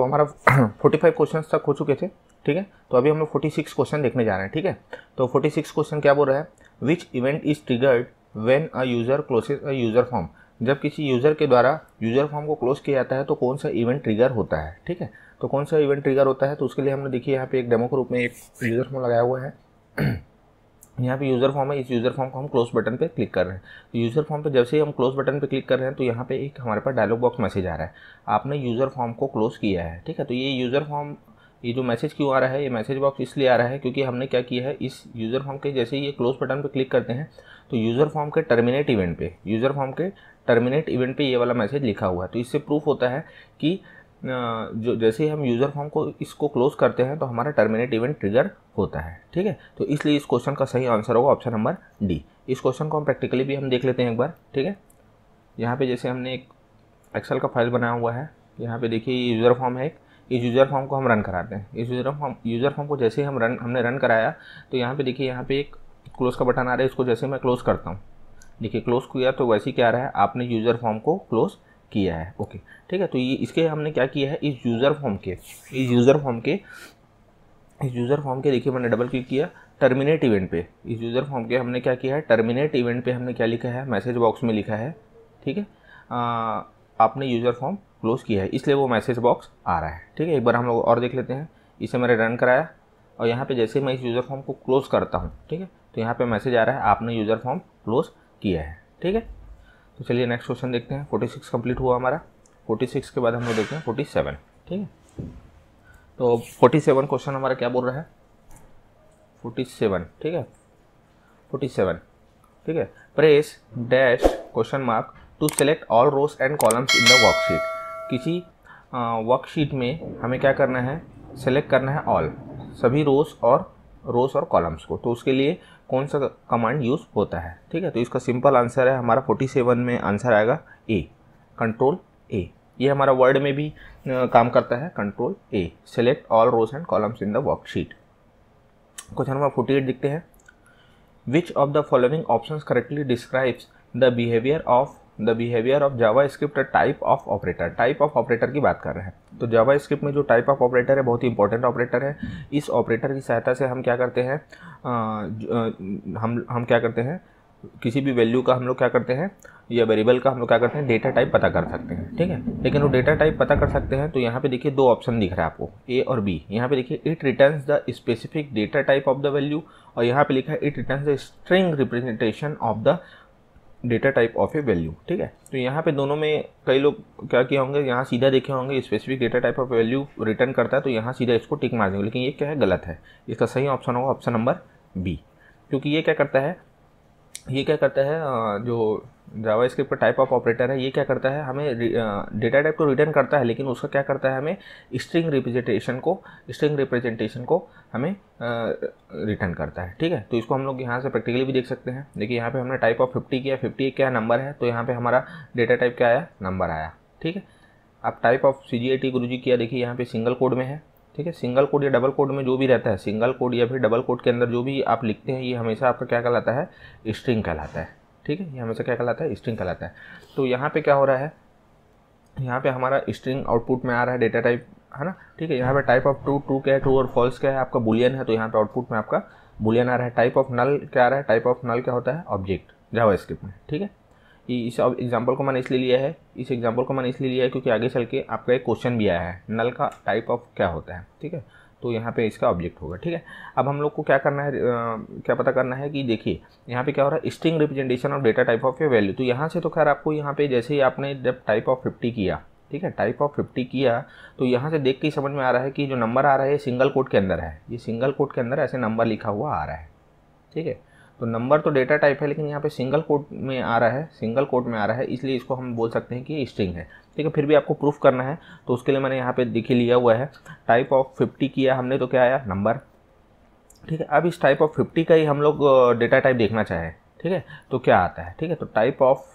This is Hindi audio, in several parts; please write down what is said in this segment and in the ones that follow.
तो हमारा हमारा 45 क्वेश्चंस तक हो चुके थे ठीक है तो अभी हम लोग सिक्स क्वेश्चन देखने जा रहे हैं ठीक है तो 46 क्वेश्चन क्या बोल रहा है which event is triggered when a user closes a user form जब किसी यूज़र के द्वारा यूज़र फॉर्म को क्लोज किया जाता है तो कौन सा इवेंट ट्रिगर होता है ठीक है तो कौन सा इवेंट ट्रिगर होता है तो उसके लिए हमने देखिए यहाँ पे एक डेमो के रूप में एक यूज़र फॉर्म लगाया हुआ है यहाँ पे यूज़र फॉर्म है इस यूज़र फॉर्म को हम क्लोज बटन पे क्लिक कर रहे हैं तो यूज़र फॉर्म पे जब से हम क्लोज बटन पे क्लिक कर रहे हैं तो यहाँ पे एक हमारे पास डायलॉग बॉक्स मैसेज आ रहा है आपने यूज़र फॉर्म को क्लोज़ किया है ठीक है तो ये यूज़र फॉर्म ये जो मैसेज क्यों आ रहा है ये मैसेज बॉक्स इसलिए आ रहा है क्योंकि हमने क्या किया है इस यूज़र फॉर्म के जैसे ही ये क्लोज बटन पर क्लिक करते हैं तो यूज़र फॉर्म के टर्मिनेट इवेंट पर यूज़र फॉर्म के टर्मिनेट इवेंट पर ये वाला मैसेज लिखा हुआ है तो इससे प्रूफ होता है कि जो जैसे ही हम यूज़र फॉर्म को इसको क्लोज करते हैं तो हमारा टर्मिनेट इवेंट ट्रिगर होता है ठीक है तो इसलिए इस क्वेश्चन का सही आंसर होगा ऑप्शन नंबर डी इस क्वेश्चन को हम प्रैक्टिकली भी हम देख लेते हैं एक बार ठीक है यहाँ पे जैसे हमने एक एक्सेल का फाइल बनाया हुआ है यहाँ पे देखिए ये यूज़र फॉर्म है एक इस यूज़र फॉर्म को हम रन कराते हैं इस यूज़र फॉर्म यूज़र फॉर्म को जैसे ही हम रन हमने रन कराया तो यहाँ पे देखिए यहाँ पे एक क्लोज़ का बटन आ रहा है इसको जैसे मैं क्लोज़ करता हूँ देखिए क्लोज़ किया तो वैसे ही क्या आ रहा है आपने यूज़र फॉर्म को क्लोज़ किया है ओके ठीक है तो ये इसके हमने क्या किया है इस यूज़र फॉर्म के इस यूज़र फॉर्म के इस यूज़र फॉर्म के देखिए मैंने डबल क्लिक किया टर्मिनेट इवेंट पे इस यूज़र फॉर्म के हमने क्या किया है टर्मिनेट इवेंट पे हमने क्या लिखा है मैसेज बॉक्स में लिखा है ठीक है आपने यूज़र फॉर्म क्लोज़ किया है इसलिए वो मैसेज बॉक्स आ रहा है ठीक है एक बार हम लोग और देख लेते हैं इसे मैंने रन कराया और यहाँ पर जैसे मैं इस यूज़र फॉर्म को क्लोज़ करता हूँ ठीक है तो यहाँ पर मैसेज आ रहा है आपने यूज़र फॉर्म क्लोज़ किया है ठीक है तो चलिए नेक्स्ट क्वेश्चन देखते हैं फोर्टी सिक्स कंप्लीट हुआ हमारा फोर्टी सिक्स के बाद हम लोग देखते हैं फोर्टी सेवन ठीक है तो फोर्टी सेवन क्वेश्चन हमारा क्या बोल रहा है फोर्टी सेवन ठीक है फोर्टी सेवन ठीक है press dash question mark to select all rows and columns in the worksheet किसी वर्कशीट में हमें क्या करना है सेलेक्ट करना है ऑल सभी रोज और रोज और कॉलम्स को तो उसके लिए कौन सा कमांड यूज़ होता है ठीक है तो इसका सिंपल आंसर है हमारा 47 में आंसर आएगा ए कंट्रोल ए ये हमारा वर्ड में भी काम करता है control A select all rows and columns in the worksheet question number 48 देखते हैं which of the following option correctly describes the behaviour of the behaviour of JavaScript type of operator type of operator की बात कर रहे हैं तो जावा स्क्रिप्ट में जो टाइप ऑफ ऑपरेटर है बहुत ही इंपॉर्टेंट ऑपरेटर है इस ऑपरेटर की सहायता से हम क्या करते हैं हम हम क्या करते हैं किसी भी वैल्यू का हम लोग क्या करते हैं या वेरिएबल का हम लोग क्या करते हैं डेटा टाइप पता कर सकते हैं ठीक है लेकिन वो डेटा टाइप पता कर सकते हैं तो यहाँ पे देखिए दो ऑप्शन दिख रहा है आपको ए और बी यहाँ पे देखिए it returns the specific data type of the value और यहाँ पे लिखा है it returns the string representation of the data type of a value ठीक है तो यहाँ पे दोनों में कई लोग क्या किए होंगे यहाँ सीधा देखे होंगे specific data type of value return करता है तो यहाँ सीधा इसको टिक मार देंगे लेकिन ये क्या है गलत है इसका सही ऑप्शन होगा ऑप्शन नंबर बी क्योंकि ये क्या करता है ये क्या करता है जो जावा स्क्रिप्ट का टाइप ऑफ ऑपरेटर है ये क्या करता है हमें डेटा टाइप को रिटर्न करता है लेकिन उसका क्या करता है हमें स्ट्रिंग रिप्रेजेंटेशन को स्ट्रिंग रिप्रेजेंटेशन को हमें रिटर्न करता है ठीक है तो इसको हम लोग यहाँ से प्रैक्टिकली भी देख सकते हैं देखिए यहाँ पे हमने टाइप ऑफ फिफ्टी किया फिफ्टी क्या नंबर है तो यहाँ पर हमारा डेटा टाइप क्या आया नंबर आया ठीक है आप type of C G I T Guru ji किया देखिए यहाँ पे सिंगल कोड में है ठीक है सिंगल कोड या डबल कोड में जो भी रहता है सिंगल कोड या फिर डबल कोड के अंदर जो भी आप लिखते हैं ये हमेशा आपका क्या कहलाता है स्ट्रिंग कहलाता है ठीक है ये हमेशा क्या कहलाता है स्ट्रिंग कहलाता है तो यहाँ पे क्या हो रहा है यहाँ पे हमारा स्ट्रिंग आउटपुट में आ रहा है डेटा टाइप है ना ठीक है यहाँ पे टाइप ऑफ ट्रू ट्रू क्या है ट्रू और फॉल्स क्या है आपका बुलियन है तो यहाँ पे आउटपुट में आपका बुलियन आ रहा है टाइप ऑफ नल क्या आ रहा है टाइप ऑफ नल क्या होता है ऑब्जेक्ट जावा स्क्रिप्ट में ठीक है कि इस एग्ज़ाम्पल को मैंने इसलिए लिया है इस एग्ज़ाम्पल को मैंने इसलिए लिया है क्योंकि आगे चल के आपका एक क्वेश्चन भी आया है नल का टाइप ऑफ क्या होता है ठीक है तो यहाँ पे इसका ऑब्जेक्ट होगा ठीक है अब हम लोग को क्या करना है आ, क्या पता करना है कि देखिए यहाँ पे क्या हो रहा है स्ट्रिंग रिप्रेजेंटेशन और data type of a value तो यहाँ से तो खैर आपको यहाँ पे जैसे ही आपने जब टाइप ऑफ फिफ्टी किया ठीक है टाइप ऑफ फिफ्टी किया तो यहाँ से देख के ही समझ में आ रहा है कि जो नंबर आ रहा है सिंगल कोड के अंदर है ये सिंगल कोड के अंदर ऐसे नंबर लिखा हुआ आ रहा है ठीक है तो नंबर तो डेटा टाइप है लेकिन यहाँ पे सिंगल कोट में आ रहा है सिंगल कोट में आ रहा है इसलिए इसको हम बोल सकते हैं कि स्ट्रिंग है ठीक है फिर भी आपको प्रूफ करना है तो उसके लिए मैंने यहाँ पे देखिए लिया हुआ है टाइप ऑफ फिफ्टी किया हमने तो क्या आया नंबर ठीक है अब इस टाइप ऑफ फिफ्टी का ही हम लोग डेटा टाइप देखना चाहें ठीक है तो क्या आता है ठीक है तो type of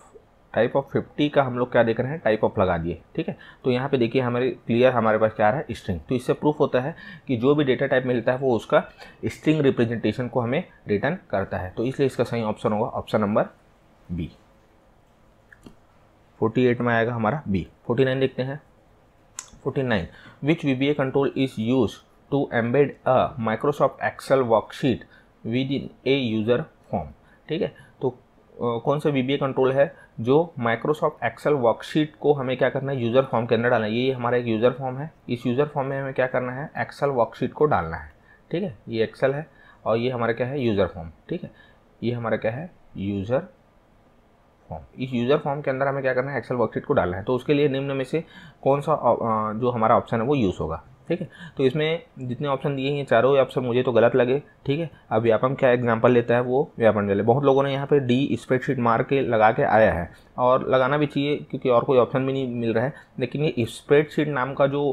type of fifty का हम लोग क्या देख रहे हैं टाइप ऑफ लगा दिए ठीक है तो यहाँ पे देखिए हमारे क्लियर हमारे पास क्या आ रहा है स्ट्रिंग तो इससे प्रूफ होता है कि जो भी डेटा टाइप मिलता है वो उसका स्ट्रिंग रिप्रेजेंटेशन को हमें रिटर्न करता है तो इसलिए इसका सही ऑप्शन होगा ऑप्शन नंबर बी फोर्टी में आएगा हमारा बी फोर्टी देखते हैं forty nine which V B A control is use to embed a Microsoft Excel worksheet within a user form ठीक है तो कौन सा वी बी ए कंट्रोल है जो माइक्रोसॉफ्ट एक्सेल वर्कशीट को हमें क्या करना है यूज़र फॉर्म के अंदर डालना है ये हमारा एक यूज़र फॉर्म है इस यूज़र फॉर्म में हमें क्या करना है एक्सेल वर्कशीट को डालना है ठीक है ये एक्सेल है और ये हमारा क्या है यूज़र फॉर्म ठीक है ये हमारा क्या है यूज़र फॉर्म इस यूज़र फॉर्म के अंदर हमें क्या करना है एक्सेल वर्कशीट को डालना है तो उसके लिए निम्न में से कौन सा जो हमारा ऑप्शन है वो यूज़ होगा ठीक है तो इसमें जितने ऑप्शन दिए हैं चारों ऑप्शन मुझे तो गलत लगे ठीक है अब व्यापम क्या एग्जाम्पल लेता है वो व्यापम ले बहुत लोगों ने यहाँ पे डी स्प्रेडशीट मार के लगा के आया है और लगाना भी चाहिए क्योंकि और कोई ऑप्शन भी नहीं मिल रहा है लेकिन ये स्प्रेडशीट नाम का जो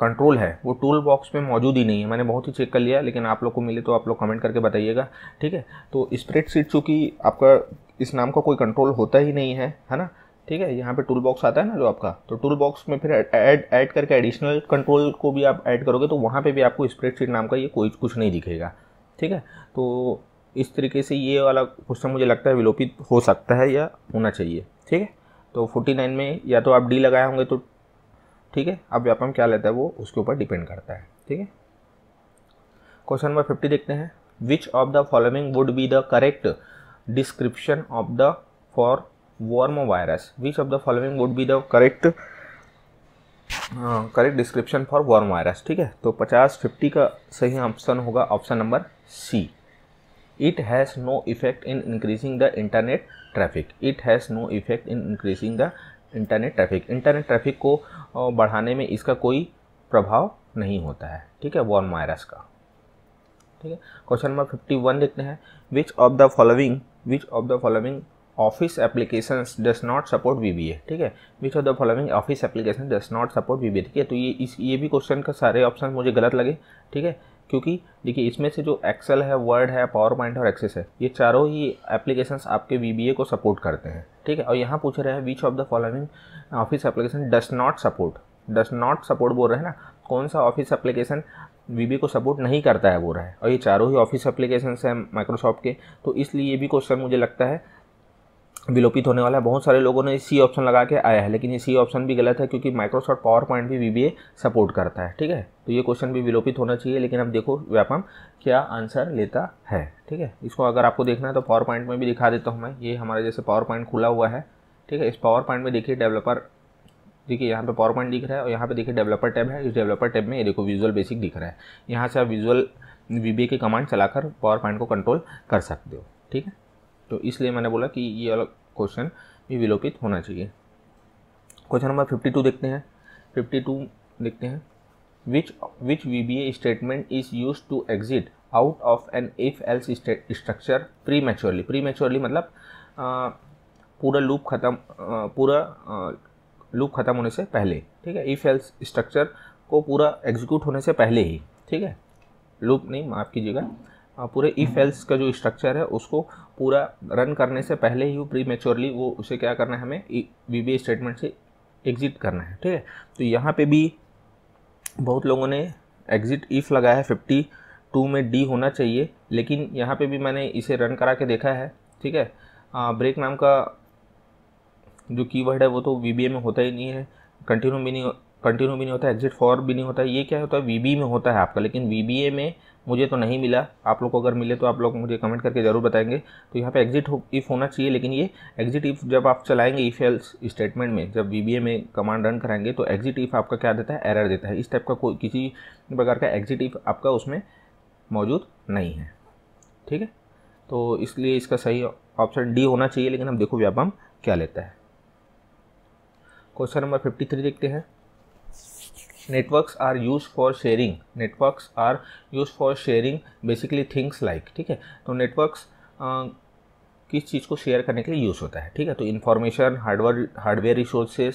कंट्रोल हाँ, है वो टूल बॉक्स में मौजूद ही नहीं है मैंने बहुत ही चेक कर लिया लेकिन आप लोग को मिले तो आप लोग कमेंट करके बताइएगा ठीक है तो स्प्रेडशीट चूँकि आपका इस नाम का कोई कंट्रोल होता ही नहीं है है ना ठीक है यहाँ पे टूल बॉक्स आता है ना जो आपका तो टूल बॉक्स में फिर ऐड ऐड करके एडिशनल कंट्रोल को भी आप ऐड करोगे तो वहाँ पे भी आपको स्प्रेडशीट नाम का ये कोई कुछ नहीं दिखेगा ठीक है तो इस तरीके से ये वाला क्वेश्चन मुझे लगता है विलोपित हो सकता है या होना चाहिए ठीक है तो फोर्टी में या तो आप डी लगाए होंगे तो ठीक है अब व्यापम क्या लेता है वो उसके ऊपर डिपेंड करता है ठीक है क्वेश्चन नंबर फिफ्टी देखते हैं which of the following would be the correct description of the for virus which of the following would be the correct correct description for worm virus ठीक है तो पचास फिफ्टी का सही ऑप्शन होगा option number C it has no effect in increasing the internet traffic it has no effect in increasing the internet traffic internet traffic को uh, बढ़ाने में इसका कोई प्रभाव नहीं होता है ठीक है वॉर्म वायरस का ठीक है क्वेश्चन नंबर फिफ्टी वन देखते हैं which of the following which of the following does not support V B A ठीक है which of the following office application does not support A ठीक है तो ये इस ये भी क्वेश्चन का सारे ऑप्शन मुझे गलत लगे ठीक है क्योंकि देखिए इसमें से जो एक्सेल है वर्ड है पावर पॉइंट और एक्सेस है ये चारों ही एप्लीकेशंस आपके वी को सपोर्ट करते हैं ठीक है और यहाँ पूछ रहे हैं which of the following office application does not support does not support बोल रहे हैं ना कौन सा ऑफिस एप्लीकेशन वीबी को सपोर्ट नहीं करता है बोल रहा है और ये चारों ही ऑफिस एप्लीकेशन हैं माइक्रोसॉफ्ट के तो इसलिए ये भी क्वेश्चन मुझे लगता है विलोपित होने वाला है बहुत सारे लोगों ने सी ऑप्शन लगा के आया है लेकिन ये सी ऑप्शन भी गलत है क्योंकि माइक्रोसॉफ्ट पावर पॉइंट भी वी सपोर्ट करता है ठीक है तो ये क्वेश्चन भी विलोपित होना चाहिए लेकिन अब देखो व्यापम क्या आंसर लेता है ठीक है इसको अगर आपको देखना है तो पावर पॉइंट में भी दिखा देता हूँ मैं ये हमारे जैसे पावर पॉइंट खुला हुआ है ठीक है इस पावर पॉइंट में देखिए डेवलपर देखिए यहाँ पे पावर पॉइंट दिख रहा है और यहाँ पे देखिए डेवलपर टैब है इस डेवलपर टैब में ये देखो विजुअल बेसिक दिख रहा है यहाँ से आप विजुअल वी के कमांड चलाकर पावर पॉइंट को कंट्रोल कर सकते हो ठीक है तो इसलिए मैंने बोला कि ये अलग क्वेश्चन भी विलोपित होना चाहिए क्वेश्चन नंबर फिफ्टी टू देखते हैं फिफ्टी टू देखते हैं which which V B A statement is use to exit out of an if else structure prematurely prematurely मतलब पूरा लूप ख़त्म पूरा लूप ख़त्म होने से पहले ठीक है इफ एल्स स्ट्रक्चर को पूरा एग्जीक्यूट होने से पहले ही ठीक है लूप नहीं माफ़ कीजिएगा पूरे इफ एल्स का जो स्ट्रक्चर है उसको पूरा रन करने से पहले ही वो प्री मेच्योरली वो उसे क्या करना है हमें वी बी स्टेटमेंट से एग्ज़िट करना है ठीक है तो यहाँ पे भी बहुत लोगों ने एग्ज़िट इफ़ लगाया है फिफ्टी टू में डी होना चाहिए लेकिन यहाँ पे भी मैंने इसे रन करा के देखा है ठीक है ब्रेक नाम का जो कीवर्ड है वो तो वी में होता ही नहीं है कंटिन्यू भी नहीं कंटिन्यू भी नहीं होता एग्जिट फॉर भी नहीं होता ये क्या होता है वी में होता है आपका लेकिन वी में मुझे तो नहीं मिला आप लोग को अगर मिले तो आप लोग मुझे कमेंट करके ज़रूर बताएंगे तो यहाँ पे एग्जिट हो, इफ़ होना चाहिए लेकिन ये एग्जिट इफ़ जब आप चलाएंगे इफ़ एल्स स्टेटमेंट में जब वी में कमांड रन कराएंगे तो एग्जिट इफ़ आपका क्या देता है एरर देता है इस टाइप का कोई किसी प्रकार का एग्जिट इफ़ आपका उसमें मौजूद नहीं है ठीक है तो इसलिए इसका सही ऑप्शन डी होना चाहिए लेकिन हम देखो व्यापम क्या लेता है क्वेश्चन नंबर फिफ्टी थ्री देखते हैं networks are used for sharing networks are used for sharing basically things like ठीक है तो नेटवर्क्स किस चीज़ को शेयर करने के लिए यूज़ होता है ठीक है तो information hardware hardware resources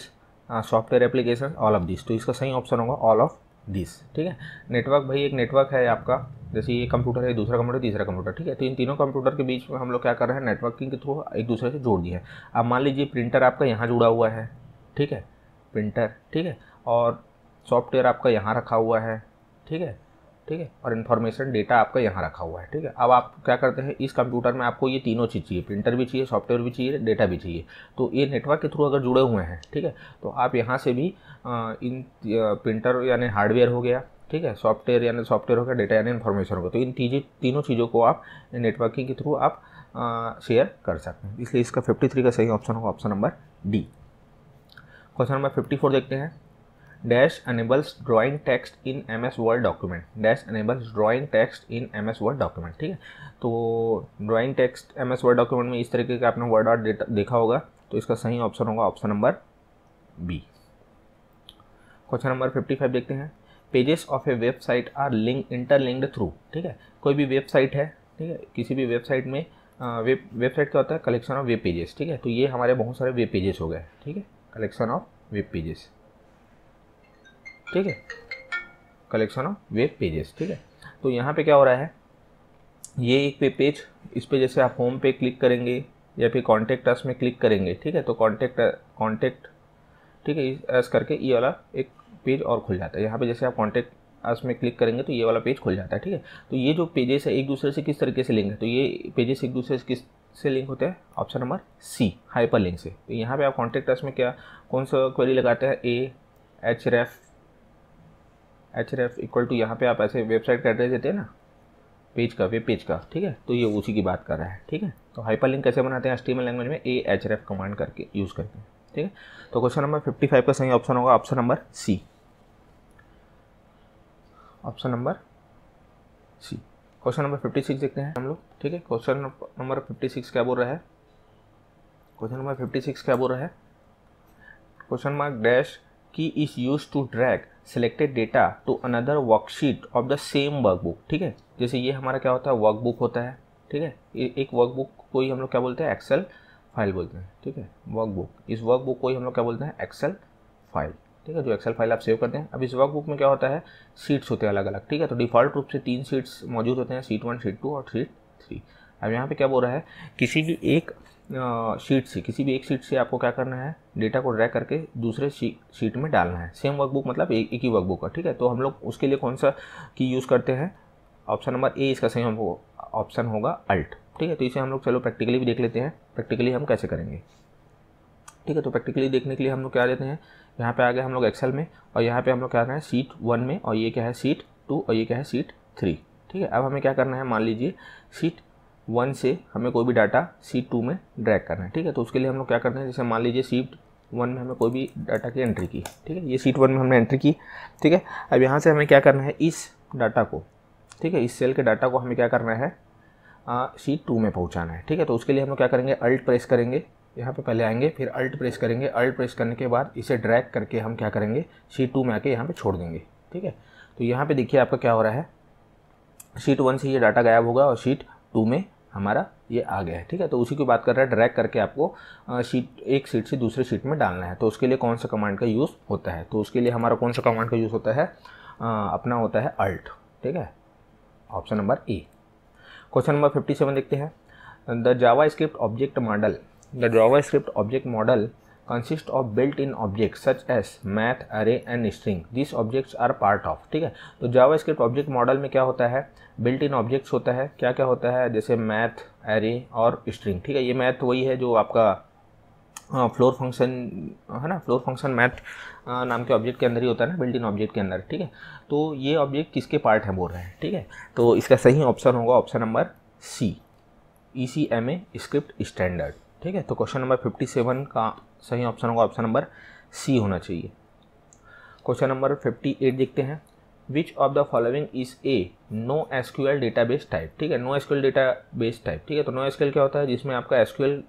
software application all of this तो इसका सही ऑप्शन होगा ऑल ऑफ दिस ठीक है नेटवर्क भाई एक नेटवर्क है आपका जैसे ये कंप्यूटर है दूसरा कंप्यूटर तीसरा कंप्यूटर ठीक है तो इन तीनों कंप्यूटर के बीच में हम लोग क्या कर रहे हैं नेटवर्किंग के थ्रू एक दूसरे से जोड़ दिए हैं अब मान लीजिए प्रिंटर आपका यहाँ जुड़ा हुआ है ठीक है प्रिंटर ठीक है और सॉफ्टवेयर आपका यहाँ रखा हुआ है ठीक है ठीक है और इन्फॉर्मेशन डेटा आपका यहाँ रखा हुआ है ठीक है अब आप क्या करते हैं इस कंप्यूटर में आपको ये तीनों चीज़ चाहिए प्रिंटर भी चाहिए सॉफ्टवेयर भी चाहिए डेटा भी चाहिए तो ये नेटवर्क के थ्रू अगर जुड़े हुए हैं ठीक है तो आप यहाँ से भी इन प्रिंटर यानी हार्डवेयर हो गया ठीक है सॉफ्टवेयर यानी सॉफ्टवेयर हो गया डेटा यानी इन्फॉर्मेशन हो गया तो इन तीजी तीनों चीज़ों को आप नेटवर्किंग के थ्रू आप शेयर कर सकते हैं इसलिए इसका फिफ्टी का सही ऑप्शन होगा option number D question number fifty देखते हैं Dash enables drawing text in M S Word document dash enables drawing text in M S Word document ठीक है तो drawing text M S Word document में इस तरीके का आपने वर्ड आर्ट देखा होगा तो इसका सही ऑप्शन होगा option number B question number fifty five देखते हैं pages of a website are link interlinked through ठीक है कोई भी वेबसाइट है ठीक है किसी भी वेबसाइट में वेब वेबसाइट क्या होता है कलेक्शन ऑफ वेब पेजेस ठीक है तो ये हमारे बहुत सारे वेब पेजेस हो गए ठीक है कलेक्शन ऑफ वेब पेजेस ठीक है कलेक्शन ऑफ वेब पेजेस ठीक है तो यहाँ पे क्या हो रहा है ये एक वेब पेज इस पे जैसे आप होम पे क्लिक करेंगे या फिर कॉन्टेक्ट अस में क्लिक करेंगे ठीक है तो कॉन्टेक्ट कॉन्टेक्ट ठीक है अस करके ये वाला एक पेज और खुल जाता है यहाँ पे जैसे आप कॉन्टेक्ट अस में क्लिक करेंगे तो ये वाला पेज खुल जाता है ठीक है तो ये जो पेजेस है एक दूसरे से किस तरीके से लिंक है तो ये पेजेस एक दूसरे से किस से लिंक होते हैं option number C hyperlink से तो यहाँ पर आप कॉन्टेक्ट अस में क्या कौन सा क्वेरी लगाते हैं a href H F equal to यहाँ पे आप ऐसे वेबसाइट का एड्रेस देते हैं ना पेज का वेब पेज का ठीक है तो ये उसी की बात कर रहा है ठीक है तो हाइपर लिंक कैसे बनाते हैं एस्टीमेल लैंग्वेज में ए एच एफ कमांड करके यूज़ करके ठीक है तो क्वेश्चन नंबर फिफ्टी फाइव का सही ऑप्शन होगा option number C option number C question number fifty six देखते हैं हम लोग ठीक है क्वेश्चन नंबर फिफ्टी सिक्स क्या बोल रहा है क्वेश्चन नंबर फिफ्टी सिक्स क्या बोल रहा है question mark dash is use to to selected data to another worksheet of the same workbook ठीक है जैसे ये हमारा क्या होता है वर्कबुक होता है ठीक है एक वर्कबुक को ही हम लोग क्या बोलते हैं एक्सेल फाइल बोलते हैं ठीक है वर्कबुक इस वर्कबुक को ही हम लोग क्या बोलते हैं एक्सेल फाइल ठीक है जो एक्सेल फाइल आप सेव करते हैं अब इस वर्कबुक में क्या होता है सीट्स होते हैं अलग अलग ठीक है तो डिफ़ॉल्ट रूप से तीन सीट्स मौजूद होते हैं सीट वन सीट टू और सीट थ्री अब यहाँ पे क्या बोल रहा है किसी भी एक शीट से किसी भी एक शीट से आपको क्या करना है डेटा को ड्रैक करके दूसरे शीट में डालना है सेम वर्कबुक मतलब एक, एक ही वर्कबुक का ठीक है तो हम लोग उसके लिए कौन सा की यूज़ करते हैं ऑप्शन नंबर ए इसका सही हमको ऑप्शन होगा अल्ट ठीक है तो इसे हम लोग चलो प्रैक्टिकली भी देख लेते हैं प्रैक्टिकली हम कैसे करेंगे ठीक है तो प्रैक्टिकली देखने के लिए हम लोग क्या देते हैं यहाँ पे आ गए हम लोग एक्सेल में और यहाँ पे हम लोग क्या करना है सीट वन में और ये क्या है सीट टू और ये क्या है सीट थ्री ठीक है अब हमें क्या करना है मान लीजिए सीट वन से हमें कोई भी डाटा सीट टू में ड्रैग करना है ठीक है तो उसके लिए हम लोग क्या करते हैं जैसे मान लीजिए सीट वन में हमें कोई भी डाटा की एंट्री की ठीक है ये सीट वन में हमने एंट्री की ठीक है अब यहाँ से हमें क्या करना है इस डाटा को ठीक है इस सेल के डाटा को हमें क्या करना है सीट टू में पहुँचाना है ठीक है तो उसके लिए हम लोग क्या करेंगे अल्ट प्रेस करेंगे यहाँ पे पहले आएंगे फिर अल्ट प्रेस करेंगे अल्ट प्रेस करने के बाद इसे ड्रैग करके हम क्या करेंगे सीट टू में आके यहाँ पे छोड़ देंगे ठीक है तो यहाँ पे देखिए आपका क्या हो रहा है शीट वन से ये डाटा गायब होगा और शीट टू में हमारा ये आ गया है ठीक है तो उसी की बात कर रहा है ड्रैग करके आपको शीट एक सीट से दूसरे सीट में डालना है तो उसके लिए कौन सा कमांड का यूज़ होता है तो उसके लिए हमारा कौन सा कमांड का यूज़ होता है आ, अपना होता है अल्ट ठीक है option number A question number fifty seven देखते हैं the JavaScript object model the JavaScript object model consist of built in object such as math array and string this objects are part of ठीक है तो जावा स्क्रिप्ट ऑब्जेक्ट मॉडल में क्या होता है बिल्ट इन ऑब्जेक्ट्स होता है क्या क्या होता है जैसे मैथ एरे और स्ट्रिंग ठीक है ये मैथ वही है जो आपका फ्लोर हाँ, फंक्शन है ना फ्लोर फंक्शन मैथ नाम के ऑब्जेक्ट के अंदर ही होता है ना बिल्ट इन ऑब्जेक्ट के अंदर ठीक है तो ये ऑब्जेक्ट किसके पार्ट है बोल रहे हैं ठीक है तो इसका सही ऑप्शन होगा option number C E C M A script standard ठीक है तो क्वेश्चन नंबर फिफ्टी सेवन का सही ऑप्शन होगा ऑप्शन नंबर सी होना चाहिए क्वेश्चन नंबर फिफ्टी एट देखते हैं which of the following is a no SQL base type ठीक है नो एसक्यूएल बेस टाइप ठीक है तो नो एसक्यूएल क्या होता है जिसमें आपका एसक्यूएल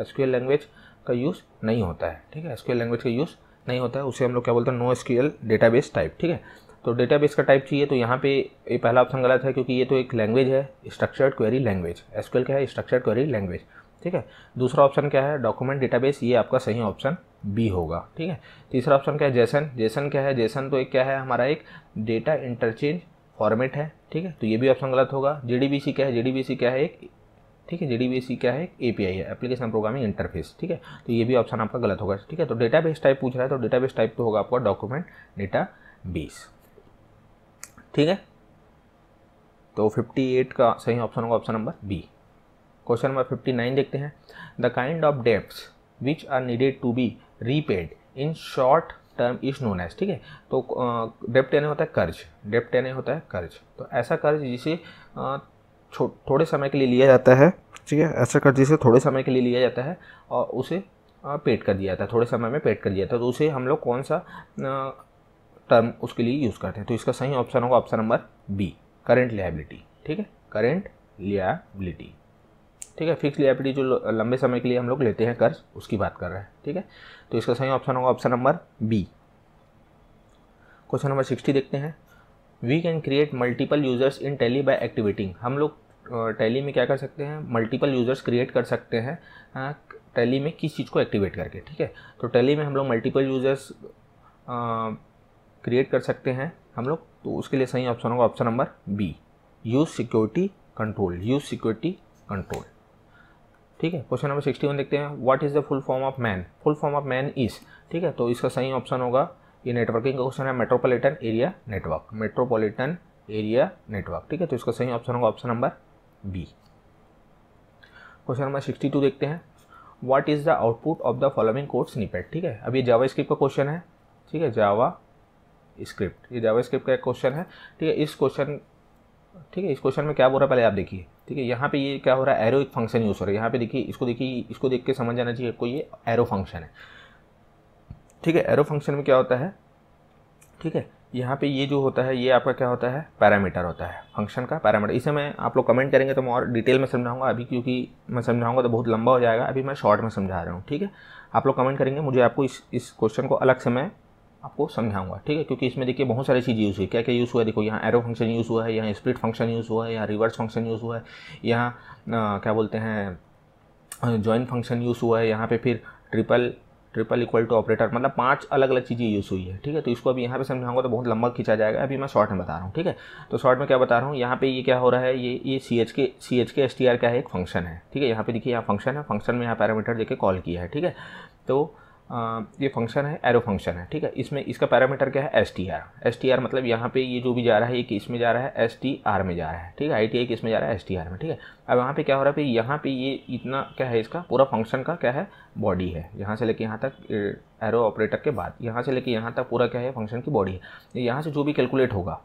एसक्यूएल लैंग्वेज का यूज़ नहीं होता है ठीक है एसक्यूएल लैंग्वेज का यूज़ नहीं होता है उसे हम लोग क्या बोलते हैं नो एसक्यूएल बेस टाइप ठीक है तो बेस का टाइप चाहिए तो यहाँ पे ये पहला ऑप्शन गलत है क्योंकि ये तो एक लैंग्वेज है स्ट्रक्चर्ड क्वेरी लैंग्वेज एसक्यूएल क्या है स्ट्रक्चर्ड क्वेरी लैंग्वेज ठीक है दूसरा ऑप्शन क्या है डॉक्यूमेंट डेटाबेस ये आपका सही ऑप्शन बी होगा ठीक है तीसरा ऑप्शन क्या है जैसन जैसन क्या है जैसन तो एक क्या है हमारा एक डेटा इंटरचेंज फॉर्मेट है ठीक है तो ये भी ऑप्शन गलत होगा जे क्या है जे क्या है एक ठीक है जे क्या है एक ए है एप्लीकेशन प्रोग्रामिंग इंटरफेस ठीक है तो ये भी ऑप्शन आपका गलत होगा ठीक है तो बेस टाइप पूछ रहा है तो बेस टाइप तो होगा आपका डॉक्यूमेंट डेटा बेस ठीक है तो 58 का सही ऑप्शन होगा option number B question number fifty nine देखते हैं the kind of debts which are needed to be repaid in short term is known as ठीक है तो डेप्ट यानी होता है कर्ज डेप्ट यानी होता है कर्ज तो ऐसा कर्ज जिसे थोड़े समय के लिए लिया जाता है ठीक है ऐसा कर्ज जिसे थोड़े समय के लिए लिया जाता है और उसे पेड कर दिया जाता है थोड़े समय में पेड कर दिया जाता है तो उसे हम लोग कौन सा टर्म उसके लिए यूज़ करते हैं तो इसका सही ऑप्शन होगा option number B current liability ठीक है करेंट लियाबिलिटी ठीक है फिक्स लियाबिलिटी जो लंबे समय के लिए हम लोग लेते हैं कर्ज उसकी बात कर रहे हैं ठीक है तो इसका सही ऑप्शन होगा option number B question number sixty देखते हैं we can create multiple users in Tally by activating हम लोग टैली में क्या कर सकते हैं मल्टीपल यूजर्स क्रिएट कर सकते हैं टैली में किस चीज़ को एक्टिवेट करके ठीक है तो टैली में हम लोग मल्टीपल यूजर्स क्रिएट कर सकते हैं हम लोग तो उसके लिए सही ऑप्शन होगा option number B use security control use security control ठीक है क्वेश्चन नंबर सिक्सटी वन देखते हैं what is the full form of MAN full form of MAN is ठीक है तो इसका सही ऑप्शन होगा ये नेटवर्किंग का क्वेश्चन है metropolitan area network metropolitan area network ठीक है तो इसका सही ऑप्शन होगा option number B question number sixty two देखते हैं what is the output of the following code snippet ठीक है अब ये जावा स्क्रिप्ट का क्वेश्चन है ठीक है जावा स्क्रिप्ट ये जावा स्क्रिप्ट का एक क्वेश्चन है ठीक है इस क्वेश्चन ठीक है इस क्वेश्चन में क्या बोल रहा है पहले आप देखिए ठीक है यहाँ पे ये क्या हो रहा है एरो एक फंक्शन यूज़ हो रहा है यहाँ पे देखिए इसको देखिए इसको देख के समझ जाना चाहिए कोई ये एरो फंक्शन है ठीक है एरो फंक्शन में क्या होता है ठीक है यहाँ पे ये जो होता है ये आपका क्या होता है पैरामीटर होता है फंक्शन का पैरामीटर इसे मैं आप लोग कमेंट करेंगे तो मैं और डिटेल में समझाऊंगा अभी क्योंकि मैं समझाऊंगा तो बहुत लंबा हो जाएगा अभी मैं शॉर्ट में समझा रहा हूँ ठीक है आप लोग कमेंट करेंगे मुझे आपको इस इस क्वेश्चन को अलग से मैं आपको समझाऊंगा ठीक है क्योंकि इसमें देखिए बहुत सारी चीज़ यूज़ हुई क्या क्या यूज़ हुआ है देखो यहाँ एरो फंक्शन यूज़ हुआ है यहाँ स्प्लिट फंक्शन यूज़ हुआ है यहाँ रिवर्स फंक्शन यूज़ हुआ है यहाँ क्या बोलते हैं जॉइन फंक्शन यूज़ हुआ है यहाँ पे फिर triple triple equal to operator मतलब पांच अलग अलग चीज़ें यूज़ हुई है ठीक है तो इसको अभी यहाँ पे समझाऊंगा तो बहुत लंबा खींचा जाएगा अभी मैं शॉर्ट में बता रहा हूँ ठीक है तो शॉर्ट में क्या बता रहा हूँ यहाँ पे ये क्या हो रहा है ये ये C H K C H K S T R का एक फंक्शन है ठीक है यहाँ पे देखिए यहाँ फंक्शन है फंक्शन में यहाँ पैरामीटर देखे कॉल किया है ठीक है तो ये फंक्शन है एरो फंक्शन है ठीक है इसमें इसका पैरामीटर क्या है S T R S T R मतलब यहाँ पे ये जो भी जा रहा है ये किस में जा रहा है एस टी आर में जा रहा है ठीक है आई टी आई किस में जा रहा है एस टी आर में ठीक है अब यहाँ पे क्या हो रहा है भाई यहाँ पे ये इतना क्या है इसका पूरा फंक्शन का क्या है बॉडी है यहाँ से लेके यहाँ तक एरो ऑपरेटर के बाद यहाँ से लेके यहाँ तक पूरा क्या है फंक्शन की बॉडी है यहाँ से जो भी कैलकुलेट होगा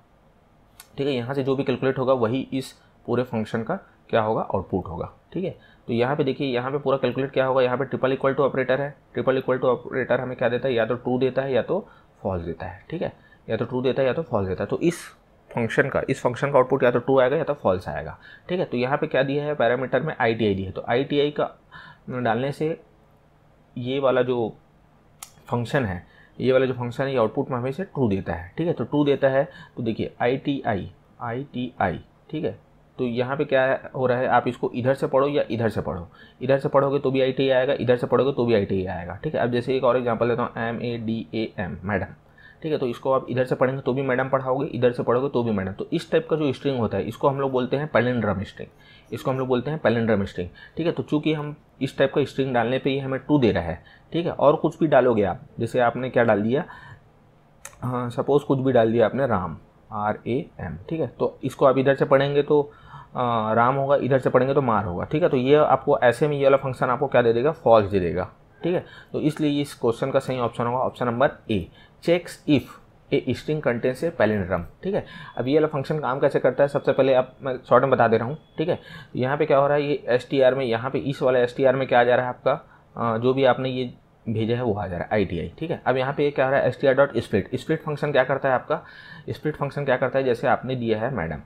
ठीक है यहाँ से जो भी कैलकुलेट होगा वही इस पूरे फंक्शन का क्या होगा आउटपुट होगा ठीक है तो यहाँ पे देखिए यहाँ पे पूरा कैलकुलेट क्या होगा यहाँ पे ट्रिपल इक्वल टू ऑपरेटर है ट्रिपल इक्वल टू ऑपरेटर हमें क्या देता है या तो ट्रू देता है या तो फॉल्स देता है ठीक है या तो ट्रू देता है या तो फॉल्स देता है तो इस फंक्शन का इस फंक्शन का आउटपुट या तो ट्रू आएगा या तो फॉल्स आएगा ठीक है तो यहाँ पे क्या दिया है पैरामीटर में आई टी आई दी है तो आई टी आई का डालने से ये वाला जो फंक्शन है ये वाला जो फंक्शन है ये आउटपुट में हमें इसे ट्रू देता है ठीक है तो ट्रू देता है तो देखिए I T I I T I ठीक है तो यहाँ पे क्या हो रहा है आप इसको इधर से पढ़ो या इधर से पढ़ो इधर से पढ़ोगे तो भी आई आएगा इधर से पढ़ोगे तो भी आई आएगा ठीक है अब जैसे एक और एग्जाम्पल लेता हूँ M A D A M madam ठीक है तो इसको आप इधर से पढ़ेंगे तो भी मैडम पढ़ाओगे इधर से पढ़ोगे तो भी मैडम तो इस टाइप का जो स्ट्रिंग होता है इसको हम लोग बोलते हैं पैलेंड्रम स्ट्रिंग इसको हम लोग बोलते हैं पैलेंड्रम स्ट्रिंग ठीक है तो चूंकि हम इस टाइप का स्ट्रिंग डालने पर ही हमें टू दे रहा है ठीक है और कुछ भी डालोगे आप जैसे आपने क्या डाल दिया हाँ सपोज़ कुछ भी डाल दिया आपने राम आर ए एम ठीक है तो इसको आप इधर से पढ़ेंगे तो राम होगा इधर से पढ़ेंगे तो मार होगा ठीक है तो ये आपको ऐसे में ये वाला फंक्शन आपको क्या दे देगा फॉल्स दे देगा ठीक है तो इसलिए इस क्वेश्चन का सही ऑप्शन होगा option number A checks if a string content से पैलिनड्रम ठीक है अब ये वाला फंक्शन काम कैसे करता है सबसे पहले आप मैं शॉर्ट में बता दे रहा हूँ ठीक है तो यहाँ पे क्या हो रहा है ये एस टी आर में यहाँ पे इस वाला एस टी आर में क्या आ जा रहा है आपका जो भी आपने ये भेजा है वो आ जा रहा है आई टी आई ठीक है अब यहाँ पे क्या हो रहा है S T R dot split split function क्या करता है आपका स्प्लिट फंक्शन क्या करता है जैसे आपने दिया है मैडम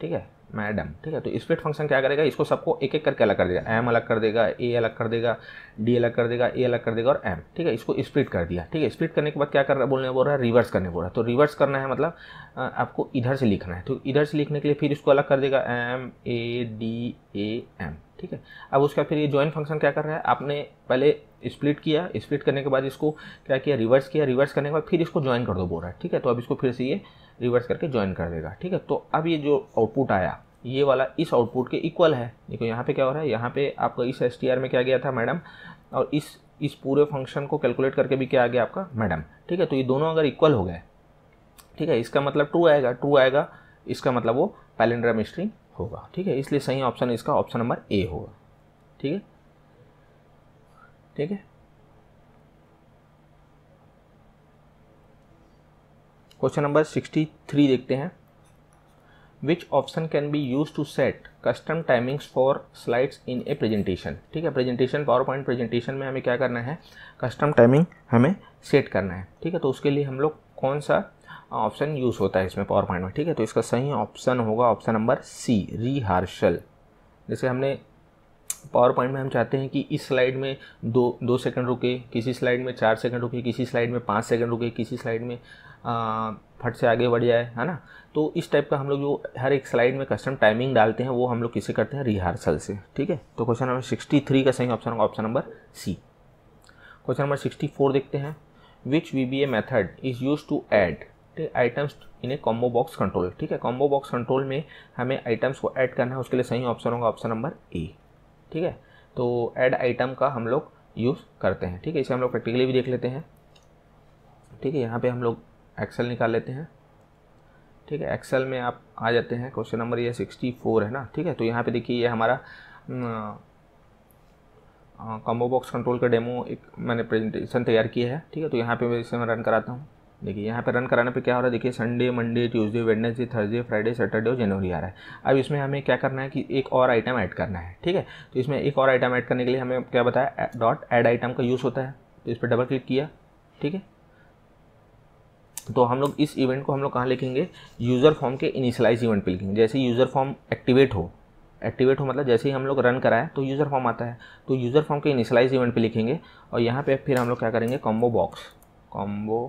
ठीक है मैडम ठीक है तो स्प्लिट फंक्शन क्या करेगा इसको सबको एक एक करके अलग कर देगा एम अलग कर देगा ए अलग कर देगा डी अलग कर देगा ए अलग कर देगा और एम ठीक है इसको स्प्लिट कर दिया ठीक है स्प्लिट करने के बाद क्या कर रहा बोलने बोल रहा है रिवर्स करने बोल रहा है तो रिवर्स करना है मतलब आपको इधर से लिखना है तो इधर से लिखने के लिए फिर इसको अलग कर देगा M A D A M ठीक है अब उसका फिर ये ज्वाइन फंक्शन क्या कर रहा है आपने पहले स्प्लिट किया स्प्लिट करने के बाद इसको क्या किया रिवर्स किया रिवर्स करने के बाद फिर इसको ज्वाइन कर दो बोल रहा है ठीक है तो अब इसको फिर से ये रिवर्स करके ज्वाइन कर देगा ठीक है तो अब ये जो आउटपुट आया ये वाला इस आउटपुट के इक्वल है देखो यहाँ पे क्या हो रहा है यहाँ पे आपका इस एस में क्या गया था मैडम और इस इस पूरे फंक्शन को कैलकुलेट करके भी क्या आ गया आपका मैडम ठीक है तो ये दोनों अगर इक्वल हो गए ठीक है इसका मतलब टू आएगा टू आएगा इसका मतलब वो पैलेंड्रम स्ट्रिंग होगा ठीक है इसलिए सही ऑप्शन इसका ऑप्शन नंबर ए होगा ठीक है ठीक है क्वेश्चन नंबर सिक्सटी थ्री देखते हैं which option can be use to set custom timings for slides in a presentation ठीक है प्रेजेंटेशन पावर पॉइंट प्रेजेंटेशन में हमें क्या करना है कस्टम टाइमिंग हमें सेट करना है ठीक है तो उसके लिए हम लोग कौन सा ऑप्शन यूज़ होता है इसमें पावर पॉइंट में ठीक है तो इसका सही ऑप्शन होगा ऑप्शन नंबर सी रिहार्शल जैसे हमने पावर पॉइंट में हम चाहते हैं कि इस स्लाइड में दो दो सेकंड रुके किसी स्लाइड में चार सेकंड रुके किसी स्लाइड में पाँच सेकंड रुके किसी स्लाइड में फट से आगे बढ़ जाए है ना तो इस टाइप का हम लोग जो हर एक स्लाइड में कस्टम टाइमिंग डालते हैं वो हम लोग किसे करते हैं रिहर्सल से ठीक है तो क्वेश्चन नंबर सिक्सटी थ्री का सही ऑप्शन होगा option number C question number sixty four देखते हैं which V B A method is use to add items in a combo box control ठीक है कॉम्बो बॉक्स कंट्रोल में हमें आइटम्स को ऐड करना है उसके लिए सही ऑप्शन होगा ऑप्शन नंबर ए ठीक है तो ऐड आइटम का हम लोग यूज़ करते हैं ठीक है इसे हम लोग प्रैक्टिकली भी देख लेते हैं ठीक है यहाँ पे हम लोग एक्सेल निकाल लेते हैं ठीक है एक्सेल में आप आ जाते हैं क्वेश्चन नंबर ये सिक्सटी फोर है ना ठीक है तो यहाँ पे देखिए ये हमारा कॉम्बो बॉक्स कंट्रोल का डेमो एक मैंने प्रेजेंटेशन तैयार किया है ठीक है तो यहाँ पे मैं इसे मैं रन कराता हूँ देखिए यहाँ पे रन कराने पे क्या हो रहा है देखिए Sunday Monday Tuesday Wednesday Thursday Friday Saturday और जनवरी आ रहा है अब इसमें हमें क्या करना है कि एक और आइटम ऐड करना है ठीक है तो इसमें एक और आइटम ऐड करने के लिए हमें क्या बताया डॉट ऐड आइटम का यूज़ होता है तो इस पर डबल क्लिक किया ठीक है तो हम लोग इस इवेंट को हम लोग कहाँ लिखेंगे यूज़र फॉर्म के इनिशलाइज इवेंट पे लिखेंगे जैसे यूज़र फॉर्म एक्टिवेट हो एक्टिवेट हो मतलब जैसे ही हम लोग रन कराए तो यूज़र फॉर्म आता है तो यूज़र फॉर्म के इनिशलाइज इवेंट पे लिखेंगे और यहाँ पे फिर हम लोग क्या करेंगे combo box combo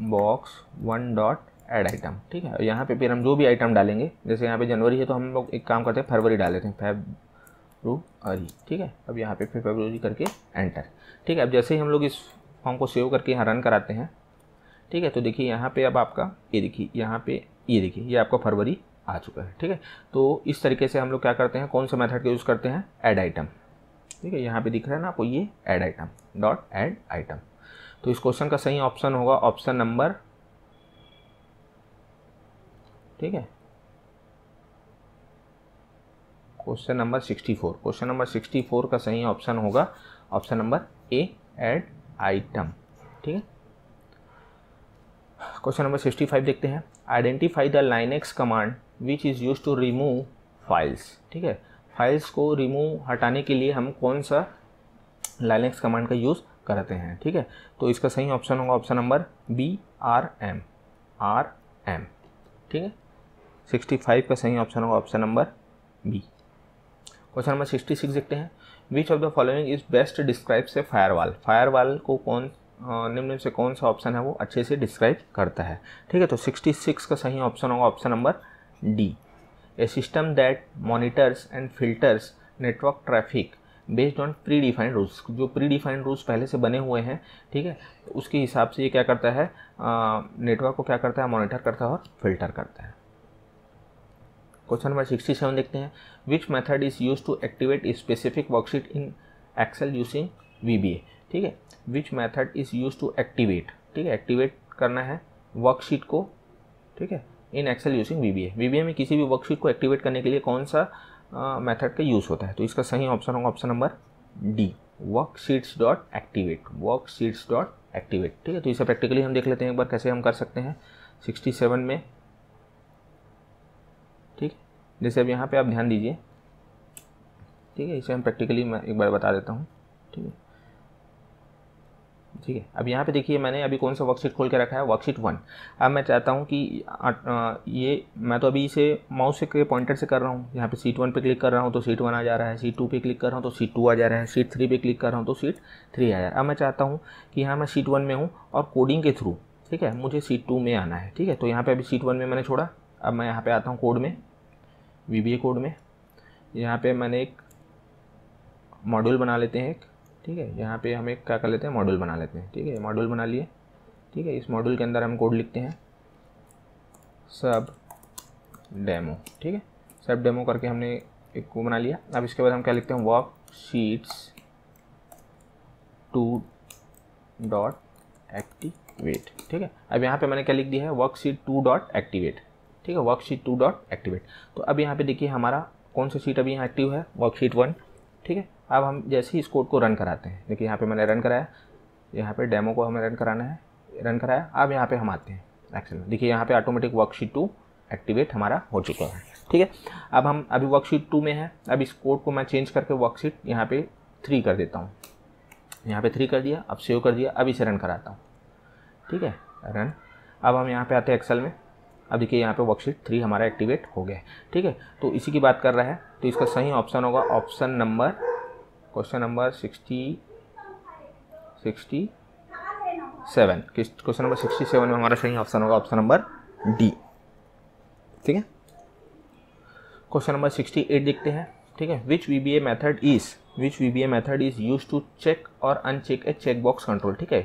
box one dot add item ठीक है और यहाँ पे फिर हम जो भी आइटम डालेंगे जैसे यहाँ पे जनवरी है तो हम लोग एक काम करते हैं फरवरी डाल देते हैं अरी ठीक है अब यहाँ पे फिर फेब्रुवरी करके एंटर ठीक है अब जैसे ही हम लोग इस फॉर्म को सेव करके यहाँ रन कराते हैं ठीक है तो देखिए यहाँ पे अब आपका ये देखिए यहाँ पे ये देखिए ये आपका फरवरी आ चुका है ठीक है तो इस तरीके से हम लोग क्या करते हैं कौन से मेथड का यूज़ करते हैं एड आइटम ठीक है यहाँ पे दिख रहा है ना आपको ये add item dot add item तो इस क्वेश्चन का सही ऑप्शन होगा ऑप्शन नंबर ठीक है question number sixty four question number sixty four का सही ऑप्शन होगा option number A add item ठीक है क्वेश्चन नंबर सिक्सटी फाइव देखते हैं identify the Linux command which is use to remove files ठीक है फाइल्स को रिमूव हटाने के लिए हम कौन सा लाइनेक्स कमांड का यूज़ करते हैं ठीक है तो इसका सही ऑप्शन होगा option number B R M R M ठीक है सिक्सटी फाइव का सही ऑप्शन होगा option number B question number sixty six देखते हैं which of the following is best describes a firewall को कौन निम्न से कौन सा ऑप्शन है वो अच्छे से डिस्क्राइब करता है ठीक है तो 66 का सही ऑप्शन होगा option number D a system that monitors and filters network traffic based on predefined rules जो प्री डिफाइंड रूल्स पहले से बने हुए हैं ठीक है उसके हिसाब से ये क्या करता है नेटवर्क को क्या करता है मॉनिटर करता है और फिल्टर करता है क्वेश्चन नंबर सिक्सटी सेवन देखते हैं which method is use to activate specific worksheet in Excel using V ठीक है which method is use to activate ठीक है एक्टिवेट करना है वर्कशीट को ठीक है in Excel using V B में किसी भी वर्कशीट को एक्टिवेट करने के लिए कौन सा मेथड का यूज़ होता है तो इसका सही ऑप्शन होगा option number D worksheets dot activate worksheets dot activate ठीक है तो इसे प्रैक्टिकली हम देख लेते हैं एक बार कैसे हम कर सकते हैं सिक्सटी सेवन में जैसे अब यहाँ पे आप ध्यान दीजिए ठीक है इसे हम प्रैक्टिकली मैं एक बार बता देता हूँ ठीक है ठीक है अब यहाँ पे देखिए मैंने अभी कौन सा वर्कशीट खोल के रखा है वर्कशीट वन अब मैं चाहता हूँ कि ये मैं तो अभी इसे माउस से पॉइंटर से कर रहा हूँ यहाँ पे सीट वन पे क्लिक कर रहा हूँ तो सीट वन आ जा रहा है सीट टू पे क्लिक कर रहा हूँ तो सीट टू आ जा रहा है सीट थ्री पे क्लिक कर रहा हूँ तो सीट थ्री आ जा रहा है अब मैं चाहता हूँ कि यहाँ मैं सीट वन में हूँ और कोडिंग के थ्रू ठीक है मुझे सीट टू में आना है ठीक है तो यहाँ पर अभी सीट वन में मैंने छोड़ा अब मैं यहाँ पर आता हूँ कोड में वी कोड में यहाँ पे मैंने एक मॉड्यूल बना लेते हैं एक ठीक है यहाँ पे हम एक क्या कर लेते हैं मॉड्यूल बना लेते हैं ठीक है मॉड्यूल बना लिए ठीक है इस मॉड्यूल के अंदर हम कोड लिखते हैं सब डेमो ठीक है सब डेमो करके हमने एक को बना लिया अब इसके बाद हम क्या लिखते हैं worksheets two dot activate ठीक है अब यहाँ पे मैंने क्या लिख दिया है worksheet two dot activate ठीक है वर्कशीट टू डॉट एक्टिवेट तो अब यहाँ पे देखिए हमारा कौन सा सीट अभी यहाँ एक्टिव है वर्कशीट वन ठीक है अब हम जैसे ही इस कोड को रन कराते हैं देखिए यहाँ पे मैंने रन कराया यहाँ पे डेमो को हमें रन कराना है रन कराया अब यहाँ पे हम आते हैं एक्शन में देखिए यहाँ पे ऑटोमेटिक वर्कशीट टू एक्टिवेट हमारा हो चुका है ठीक है अब हम अभी वर्कशीट टू में है अब इस कोड को मैं चेंज करके वर्कशीट यहाँ पे थ्री कर देता हूँ यहाँ पे थ्री कर दिया अब सेव कर दिया अब इसे रन कराता हूँ ठीक है रन अब हम यहाँ पे आते हैं एक्सेल में अब देखिए यहाँ पे वर्कशीट थ्री हमारा एक्टिवेट हो गया है ठीक है तो इसी की बात कर रहा है तो इसका सही ऑप्शन होगा option number question number sixty sixty seven question number sixty seven में हमारा सही ऑप्शन होगा ऑप्शन नंबर डी ठीक है क्वेश्चन नंबर सिक्सटी एट देखते हैं ठीक है which V B A method is which V B A method is use to check और uncheck a check box control ठीक है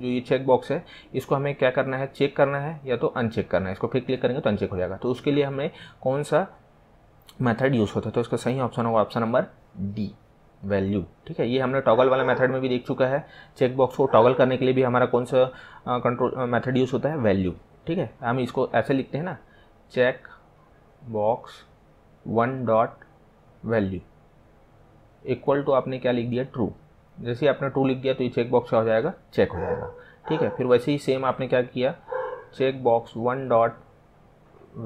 जो ये चेक बॉक्स है इसको हमें क्या करना है चेक करना है या तो अनचेक करना है इसको फिर क्लिक करेंगे तो अनचेक हो जाएगा तो उसके लिए हमें कौन सा मेथड यूज़ होता है तो इसका सही ऑप्शन होगा ऑप्शन नंबर डी वैल्यू ठीक है ये हमने टॉगल वाला मेथड में भी देख चुका है चेक बॉक्स को टॉगल करने के लिए भी हमारा कौन सा कंट्रोल मेथड यूज़ होता है वैल्यू ठीक है हम इसको ऐसे लिखते हैं ना check box one dot value equal to आपने क्या लिख दिया ट्रू जैसे आपने टू लिख दिया तो ये चेक बॉक्स क्या हो जाएगा चेक हो जाएगा ठीक है फिर वैसे ही सेम आपने क्या किया check box one dot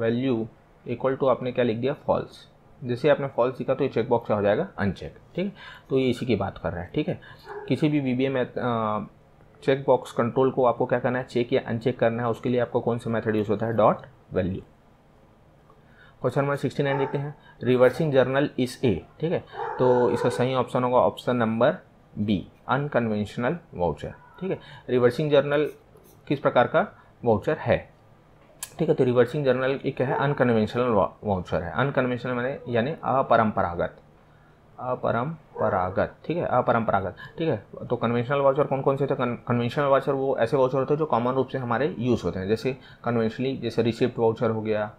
value equal to आपने क्या लिख दिया फॉल्स जैसे आपने फॉल्स लिखा तो ये चेक बॉक्स क्या हो जाएगा अनचेक ठीक है तो ये इसी की बात कर रहा है ठीक है किसी भी B B M check box control को आपको क्या करना है चेक या अनचेक करना है उसके लिए आपको कौन सा मेथड यूज़ होता है dot value question number sixty nine देखते हैं रिवर्सिंग जर्नल इस ए ठीक है तो इसका सही ऑप्शन होगा option number B unconventional voucher ठीक है रिवर्सिंग जर्नल किस प्रकार का वाउचर है ठीक है तो रिवर्सिंग जर्नल एक है अनकन्वेंशनल वाउचर है अनकन्वेंशनल मैंने यानी अपरम्परागत अपरम्परागत ठीक है अपरम्परागत ठीक है तो कन्वेंशनल वाउचर कौन कौन से होते हैं कन्वेंशनल वाउचर वो ऐसे वाउचर होते हैं जो कॉमन रूप से हमारे यूज़ होते हैं जैसे कन्वेंशनली जैसे रिसिप्ट वाउचर हो गया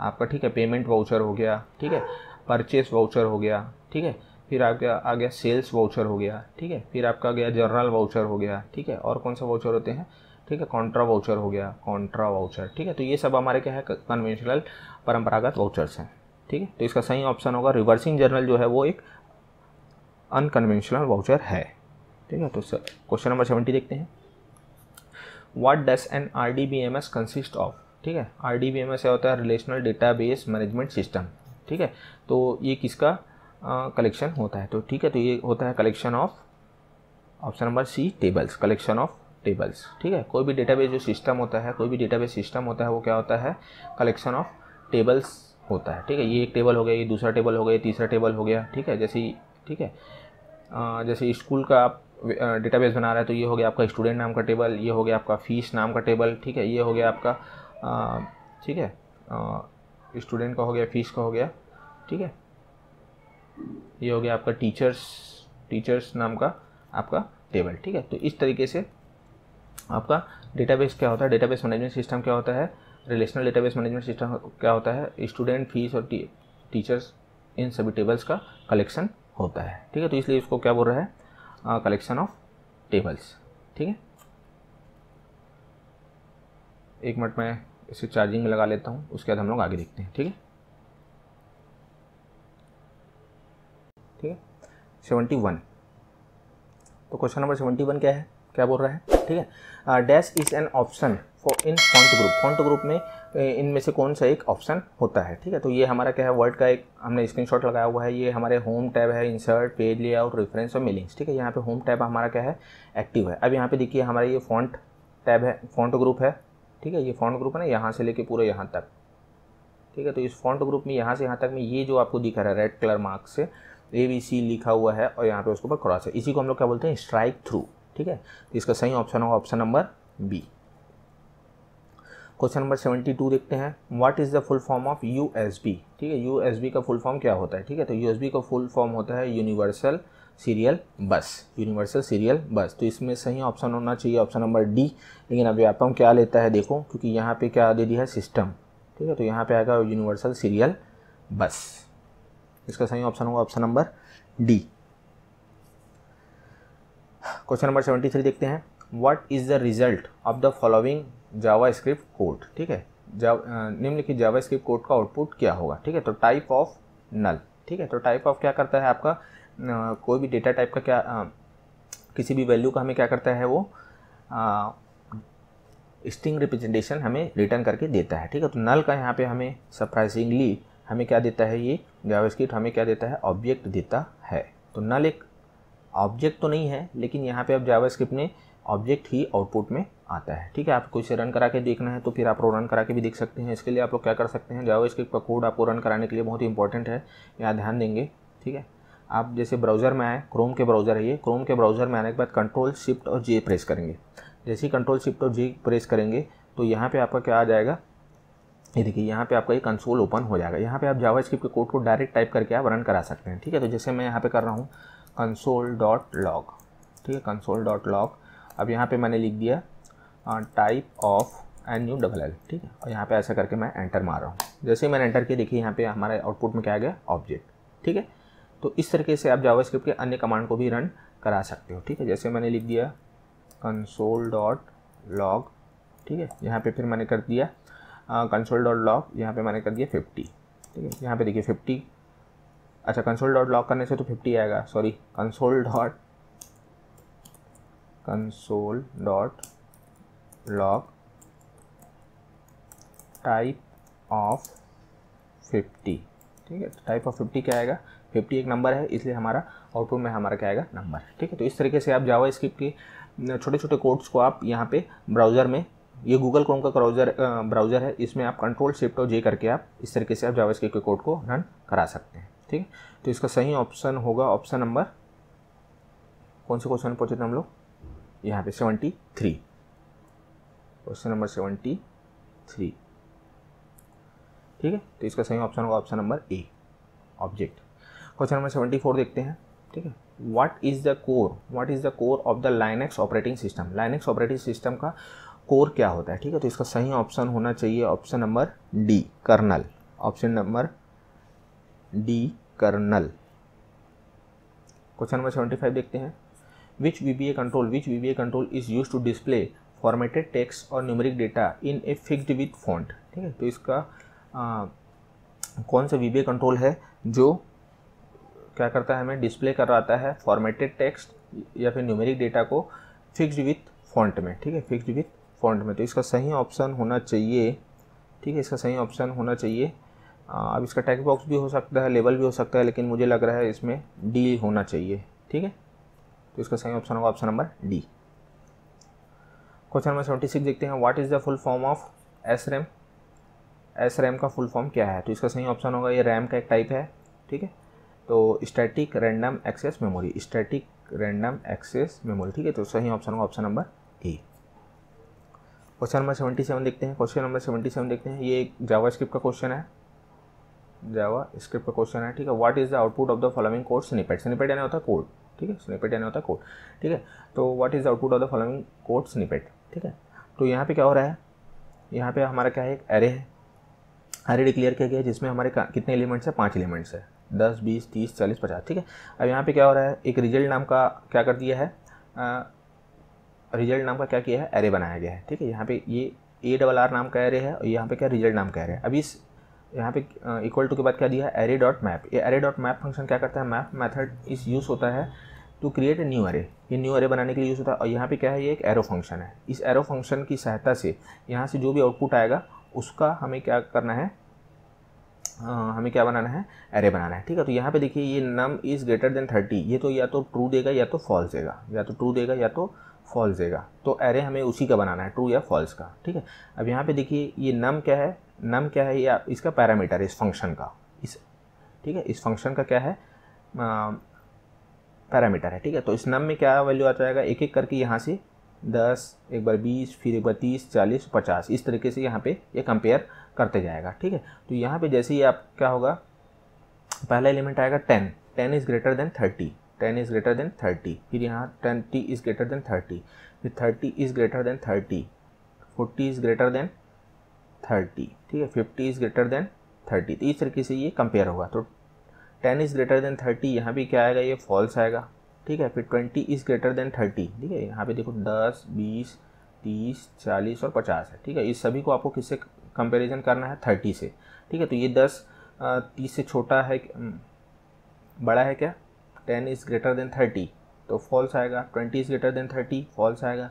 आपका ठीक है पेमेंट वाउचर हो गया ठीक है परचेस वाउचर हो गया ठीक है फिर आपका आ गया सेल्स वाउचर हो गया ठीक है फिर आपका आ गया जर्नल वाउचर हो गया ठीक है और कौन सा वाउचर होते हैं ठीक है कॉन्ट्रा वाउचर हो गया कॉन्ट्रा वाउचर ठीक है तो ये सब हमारे क्या है कन्वेंशनल परंपरागत वाउचर्स हैं ठीक है तो इसका सही ऑप्शन होगा रिवर्सिंग जर्नल जो है वो एक अनकन्वेंशनल वाउचर है ठीक है तो सर क्वेश्चन नंबर सेवेंटी देखते हैं what does an R D B M S consist of ठीक है R D B M S होता है relational database management system ठीक है तो ये किसका कलेक्शन होता है तो ठीक है तो ये होता है collection of option number C tables collection of tables ठीक है कोई भी डेटाबेस जो सिस्टम होता है कोई भी डेटाबेस सिस्टम होता है वो क्या होता है कलेक्शन ऑफ टेबल्स होता है ठीक है ये एक टेबल हो गया ये दूसरा टेबल हो गया तीसरा टेबल हो गया ठीक है जैसे ठीक है जैसे स्कूल का आप डेटाबेस बना रहे हैं तो ये हो गया आपका स्टूडेंट नाम का टेबल ये हो गया आपका फीस नाम का टेबल ठीक है ये हो गया आपका ठीक है स्टूडेंट का हो गया फीस का हो गया ठीक है ये हो गया आपका टीचर्स टीचर्स नाम का आपका टेबल ठीक है तो इस तरीके से आपका डेटाबेस क्या होता है डेटाबेस मैनेजमेंट सिस्टम क्या होता है रिलेशनल डेटाबेस मैनेजमेंट सिस्टम क्या होता है स्टूडेंट फीस और टीचर्स इन सभी टेबल्स का कलेक्शन होता है ठीक है तो इसलिए इसको क्या बोल रहा है कलेक्शन ऑफ टेबल्स ठीक है एक मिनट में इसे चार्जिंग में लगा लेता हूँ उसके बाद हम लोग आगे देखते हैं ठीक है ठीक है सेवेंटी वन तो क्वेश्चन नंबर सेवेंटी वन क्या है क्या बोल रहा है ठीक है dash is an option for in font group font group में इनमें से कौन सा एक ऑप्शन होता है ठीक है तो ये हमारा क्या है वर्ड का एक हमने स्क्रीनशॉट लगाया हुआ है ये हमारे होम टैब है इंसर्ट पेज लेआउट रेफरेंस और मिलिंग्स ठीक है यहाँ पे होम टैब हमारा क्या है एक्टिव है अब यहाँ पे देखिए हमारा ये फॉन्ट टैब है फॉन्ट ग्रुप है ठीक है ये फॉन्ट ग्रुप है ना यहाँ से लेके पूरे यहाँ तक ठीक है तो इस फॉन्ट ग्रुप में यहाँ से यहाँ तक में ये जो आपको दिखा रहा है रेड कलर मार्क्स से ए बी सी लिखा हुआ है और यहाँ पे उसके ऊपर क्रॉस है इसी को हम लोग क्या बोलते हैं स्ट्राइक थ्रू ठीक है तो इसका सही ऑप्शन होगा option number B question number seventy two देखते हैं what is the full form of U S B ठीक है यू एस बी का फुल फॉर्म क्या होता है ठीक है तो यू एस बी का फुल फॉर्म होता है universal serial bus universal serial bus तो इसमें सही ऑप्शन होना चाहिए ऑप्शन नंबर डी लेकिन अब व्यापम क्या लेता है देखो क्योंकि यहाँ पे क्या दे दिया है सिस्टम ठीक है तो यहाँ पे आएगा यूनिवर्सल सीरियल बस इसका सही ऑप्शन होगा option number D question number seventy three देखते हैं what is the result of the following JavaScript code ठीक है निम्नलिखित जावा स्क्रिप्ट कोड का आउटपुट क्या होगा ठीक है तो टाइप ऑफ नल ठीक है तो टाइप ऑफ क्या करता है आपका आ, कोई भी डेटा टाइप का क्या आ, किसी भी वैल्यू का हमें क्या करता है वो स्ट्रिंग रिप्रेजेंटेशन हमें रिटर्न करके देता है ठीक है तो नल का यहाँ पे हमें सरप्राइजिंगली हमें क्या देता है ये जावास्क्रिप्ट हमें क्या देता है ऑब्जेक्ट देता है तो नल एक ऑब्जेक्ट तो नहीं है लेकिन यहाँ पे अब जावास्क्रिप्ट ने ऑब्जेक्ट ही आउटपुट में आता है ठीक है आपको इसे रन करा के देखना है तो फिर आप रन करा के भी देख सकते हैं इसके लिए आप लोग क्या कर सकते हैं जावा स्क्रिप्ट का कोड आपको रन कराने के लिए बहुत ही इंपॉर्टेंट है यहाँ ध्यान देंगे ठीक है आप जैसे ब्राउज़र में आए क्रोम के ब्राउज़र है ये क्रोम के ब्राउज़र में आने के बाद कंट्रोल शिफ्ट और जे प्रेस करेंगे जैसे ही कंट्रोल शिफ्ट और जे प्रेस करेंगे तो यहाँ पर आपका क्या आ जाएगा ये देखिए यहाँ पे आपका ये कंसोल ओपन हो जाएगा यहाँ पे आप जावा स्क्रिप्ट के कोड को डायरेक्ट टाइप करके आप रन करा सकते हैं ठीक है तो जैसे मैं यहाँ पे कर रहा हूँ कंसोल डॉट लॉग ठीक है कंसोल डॉट लॉग अब यहाँ पे मैंने लिख दिया type of N U double L ठीक है और यहाँ पे ऐसा करके मैं एंटर मार रहा हूँ जैसे ही मैंने एंटर किया देखिए यहाँ पे हमारे आउटपुट में क्या आ गया ऑब्जेक्ट ठीक है तो इस तरीके से आप जावा स्क्रिप्ट के अन्य कमांड को भी रन करा सकते हो ठीक है जैसे मैंने लिख दिया कंसोल डॉट लॉग ठीक है यहाँ पर फिर मैंने कर दिया कंसोल डॉट लॉक यहाँ पे मैंने कर दिया फिफ्टी ठीक है यहाँ पे देखिए फिफ्टी अच्छा कंसोल डॉट लॉक करने से तो फिफ्टी आएगा sorry console dot console dot log type of fifty ठीक है तो टाइप ऑफ फिफ्टी क्या आएगा फिफ्टी एक नंबर है इसलिए हमारा आउटपुट में हमारा क्या आएगा नंबर ठीक है तो इस तरीके से आप जावा स्क्रिप्ट के छोटे छोटे कोड्स को आप यहाँ पे ब्राउज़र में ये गूगल क्रोम का ब्राउज़र ब्राउज़र है इसमें आप कंट्रोल शिफ्ट और जे करके आप इस तरीके से आप जावेज के कोड को रन करा सकते हैं तो ठीक है तो इसका सही ऑप्शन होगा ऑप्शन नंबर कौन से क्वेश्चन पहुँचे थे हम लोग यहाँ पे seventy three question number seventy three ठीक है तो इसका सही ऑप्शन होगा option number A object question number seventy four देखते हैं ठीक है what is the core what is the core of the Linux operating system Linux operating system का कोर क्या होता है ठीक है तो इसका सही ऑप्शन होना चाहिए option number D kernel option number D kernel question number seventy five देखते हैं which V B A control which V B A control is use to display formatted text और numeric data in a fixed width font ठीक है तो इसका आ, कौन सा वी बी ए कंट्रोल है जो क्या करता है हमें डिस्प्ले करवाता है फॉर्मेटेड टेक्स्ट या फिर न्यूमेरिक डेटा को फिक्स्ड विथ फॉन्ट में ठीक है फिक्स्ड विथ फॉन्ट में तो इसका सही ऑप्शन होना चाहिए ठीक है इसका सही ऑप्शन होना चाहिए अब इसका टैक्स बॉक्स भी हो सकता है लेवल भी हो सकता है लेकिन मुझे लग रहा है इसमें डी होना चाहिए ठीक है तो इसका सही ऑप्शन होगा option number D question number seventy six देखते हैं what is the full form of S RAM S RAM का फुल फॉर्म क्या है तो इसका सही ऑप्शन होगा ये रैम का एक टाइप है ठीक है तो static random access memory static random access memory ठीक है तो सही ऑप्शन होगा option number A question number seventy seven देखते हैं क्वेश्चन नंबर सेवेंटी सेवन देखते हैं ये एक जावा स्क्रिप्ट का क्वेश्चन है जावा स्क्रिप्ट का क्वेश्चन है ठीक है what is the output of the following code snippet snippet यानी होता है कोड ठीक है स्निपेट यानी होता है कोड ठीक है तो what is the output of the following code snippet ठीक है तो यहाँ पे क्या हो रहा है यहाँ पे हमारा क्या है एक एरे है एरे डिक्लेयर किया गया है जिसमें हमारे कितने एलिमेंट्स हैं पाँच एलिमेंट्स है दस बीस तीस चालीस पचास ठीक है अब यहाँ पे क्या हो रहा है एक रिजल्ट नाम का क्या कर दिया है रिजल्ट नाम का क्या किया है एरे बनाया गया है ठीक है यहाँ पे ये ए डबल आर नाम का एरे है और यहाँ पे क्या रिजल्ट नाम का एरे है अभी इस यहाँ पे इक्वल टू के बाद क्या दिया है एरे डॉट मैप ये एरे डॉट मैप फंक्शन क्या करता है मैप मैथड इस यूज़ होता है to create a new array ये न्यू एरे बनाने के लिए यूज़ होता है और यहाँ पे क्या है ये एक एरो फंक्शन है इस एरो फंक्शन की सहायता से यहाँ से जो भी आउटपुट आएगा उसका हमें क्या करना है आ, हमें क्या बनाना है एरे बनाना है ठीक है तो यहाँ पे देखिए ये num is greater than thirty ये तो या तो ट्रू देगा या तो फॉल्स देगा या तो ट्रू देगा या तो फॉल्स देगा तो एरे हमें उसी का बनाना है ट्रू या फॉल्स का ठीक है अब यहाँ पे देखिए ये नम क्या है नम क्या है ये इसका पैरामीटर है इस फंक्शन का इस ठीक है इस फंक्शन का क्या है पैरामीटर है ठीक है तो इस नम में क्या वैल्यू आ जाएगा एक एक करके यहाँ से दस एक बार बीस फिर एक बार तीस चालीस पचास इस तरीके से यहाँ पे ये यह कंपेयर करते जाएगा ठीक है तो यहाँ पे जैसे ही आप क्या होगा पहला एलिमेंट आएगा ten ten is greater than thirty ten is greater than thirty फिर यहाँ twenty is greater than thirty फिर thirty is greater than thirty forty is greater than thirty ठीक है fifty is greater than thirty तो इस तरीके से ये कंपेयर होगा तो ten is greater than thirty यहाँ भी क्या आएगा ये फॉल्स आएगा ठीक है फिर twenty is greater than thirty ठीक है यहाँ पे देखो दस बीस तीस चालीस और पचास है ठीक है इस सभी को आपको किससे कंपेरिजन करना है थर्टी से ठीक है तो ये दस तीस से छोटा है हम्म, बड़ा है क्या ten is greater than thirty तो फॉल्स आएगा twenty is greater than thirty false आएगा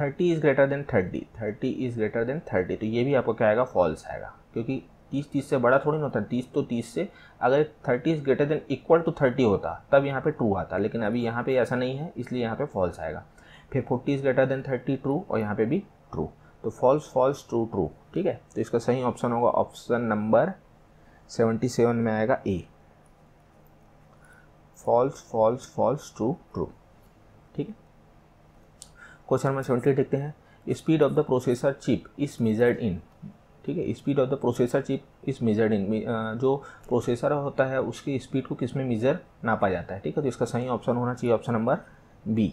thirty is greater than thirty thirty is greater than thirty तो ये भी आपको क्या आएगा फॉल्स आएगा क्योंकि तीस तीस से बड़ा थोड़ी ना होता तीस तो तीस से अगर thirty is greater than equal to thirty होता तब यहाँ पे ट्रू आता लेकिन अभी यहाँ पे ऐसा नहीं है इसलिए यहाँ पे फॉल्स आएगा फिर forty is greater than thirty true और यहाँ पे भी ट्रू तो फॉल्स फॉल्स ट्रू ट्रू ठीक है तो इसका सही ऑप्शन होगा ऑप्शन नंबर सेवेंटी सेवन में आएगा A false false false true true ठीक है क्वेश्चन नंबर सेवेंटी देखते हैं speed of the processor chip is measured in ठीक है speed of the processor chip is measured in जो प्रोसेसर होता है उसकी स्पीड को किसमें मेजर नापा जाता है ठीक है तो इसका सही ऑप्शन होना चाहिए option number B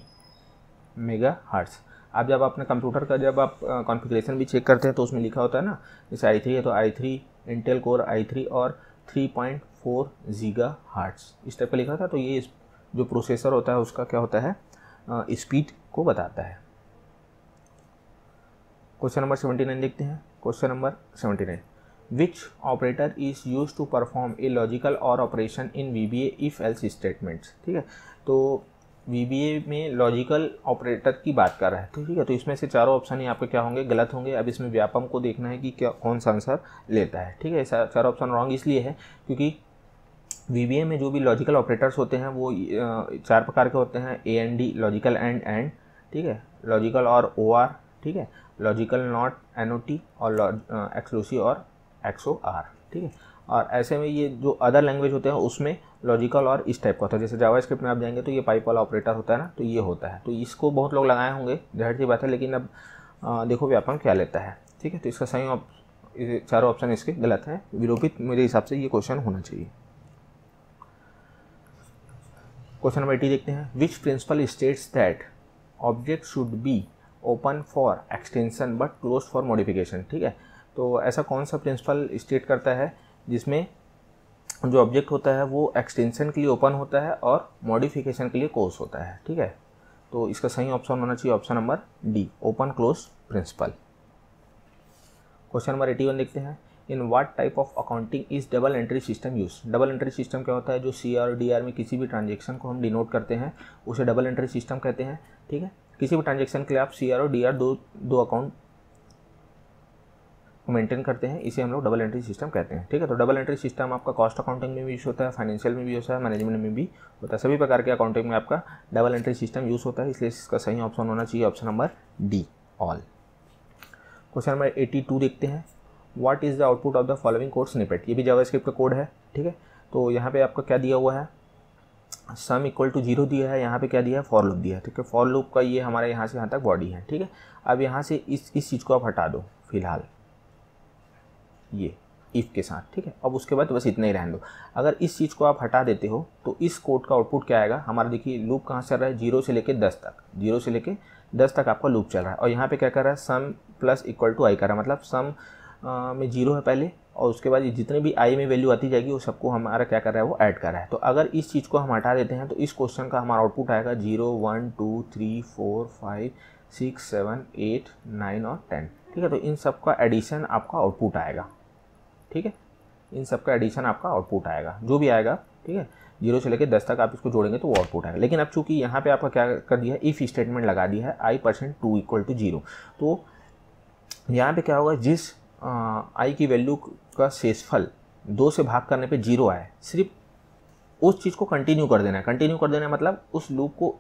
megahertz अब जब आपने कंप्यूटर का जब आप कॉन्फ़िगरेशन भी चेक करते हैं तो उसमें लिखा होता है ना जैसे आई थ्री है तो I three Intel core I three और three point four gigahertz इस टाइप का लिखा था तो ये जो प्रोसेसर होता है उसका क्या होता है स्पीड को बताता है क्वेश्चन नंबर सेवेंटी नाइन देखते हैं question number seventy nine which operator is use to perform a logical or operation in V B a if else statements ठीक है तो वी बी ए में लॉजिकल ऑपरेटर की बात कर रहा है ठीक है तो इसमें से चारों ऑप्शन ही आपके क्या होंगे गलत होंगे अब इसमें व्यापम को देखना है कि क्या कौन सा आंसर लेता है ठीक है चारों ऑप्शन रॉन्ग इसलिए है क्योंकि वी में जो भी लॉजिकल ऑपरेटर्स होते हैं वो चार प्रकार के होते हैं A N D logical and and ठीक है लॉजिकल और ओ आर ठीक है logical not N O T और एक्सक्लूसिव और ओ आर ठीक है और ऐसे में ये जो अदर लैंग्वेज होते हैं उसमें लॉजिकल और इस टाइप का होता है जैसे जावा स्क्रिप्ट में आप जाएंगे तो ये पाइप वाला ऑपरेटर होता है ना तो ये होता है तो इसको बहुत लोग लगाए होंगे जहर सी बात है लेकिन अब आ, देखो व्यापन क्या लेता है ठीक है तो इसका सही चारों ऑप्शन इसके गलत है विरोपित मेरे हिसाब से ये क्वेश्चन होना चाहिए क्वेश्चन नंबर एटी देखते हैं which principle states that object should be open for extension but close for modification ठीक है तो ऐसा कौन सा प्रिंसिपल स्टेट करता है जिसमें जो ऑब्जेक्ट होता है वो एक्सटेंशन के लिए ओपन होता है और मॉडिफिकेशन के लिए क्लोज होता है ठीक है तो इसका सही ऑप्शन होना चाहिए option number D open close principle question number eighty one देखते हैं in what type of accounting is double entry system use double entry system क्या होता है जो सी आर डी आर में किसी भी ट्रांजेक्शन को हम डिनोट करते हैं उसे डबल एंट्री सिस्टम कहते हैं ठीक है किसी भी ट्रांजेक्शन के लिए आप सी आर और डी आर दो दो अकाउंट मेंटेन करते हैं इसे हम लोग डबल एंट्री सिस्टम कहते हैं ठीक है तो डबल एंट्री सिस्टम आपका कॉस्ट अकाउंटिंग में भी यूज़ होता है फाइनेंशियल में भी होता है मैनेजमेंट में भी होता है सभी प्रकार के अकाउंटिंग में आपका डबल एंट्री सिस्टम यूज़ होता है इसलिए इसका सही ऑप्शन होना चाहिए option number D all question number eighty two देखते हैं what is the output of the following code snippet ये भी जावा का कोड है ठीक है तो यहाँ पे आपका क्या दिया हुआ है सम इक्वल टू जीरो दिया है यहाँ पे क्या दिया है फॉर लूप दिया है ठीक है फॉर लूप का ये हमारे यहाँ से यहाँ तक बॉडी है ठीक है अब यहाँ से इस इस चीज़ को आप हटा दो फिलहाल ये इफ़ के साथ ठीक है अब उसके बाद बस इतना ही रहने दो अगर इस चीज़ को आप हटा देते हो तो इस कोड का आउटपुट क्या आएगा हमारा देखिए लूप कहाँ से चल रहा है जीरो से लेकर दस तक जीरो से लेकर दस तक आपका लूप चल रहा है और यहाँ पे क्या कर रहा है sum plus equal to I कर रहा है मतलब सम में जीरो है पहले और उसके बाद ये जितने भी आई में वैल्यू आती जाएगी वो सबको हमारा क्या कर रहा है वो ऐड कर रहा है तो अगर इस चीज़ को हम हटा देते हैं तो इस क्वेश्चन का हमारा आउटपुट आएगा zero one two three four five six seven eight nine और टेन ठीक है तो इन सब का एडिशन आपका आउटपुट आएगा ठीक है इन सब का एडिशन आपका आउटपुट आएगा जो भी आएगा ठीक है जीरो से लेकर दस तक आप इसको जोड़ेंगे तो वो आउटपुट आएगा लेकिन अब चूंकि यहाँ पे आपका क्या कर दिया है इफ़ स्टेटमेंट लगा दिया है I percent two equal to zero तो यहाँ पे क्या होगा जिस आई की वैल्यू का शेषफल दो से भाग करने पे जीरो आए सिर्फ उस चीज़ को कंटिन्यू कर देना है कंटिन्यू कर देना है मतलब उस लूप को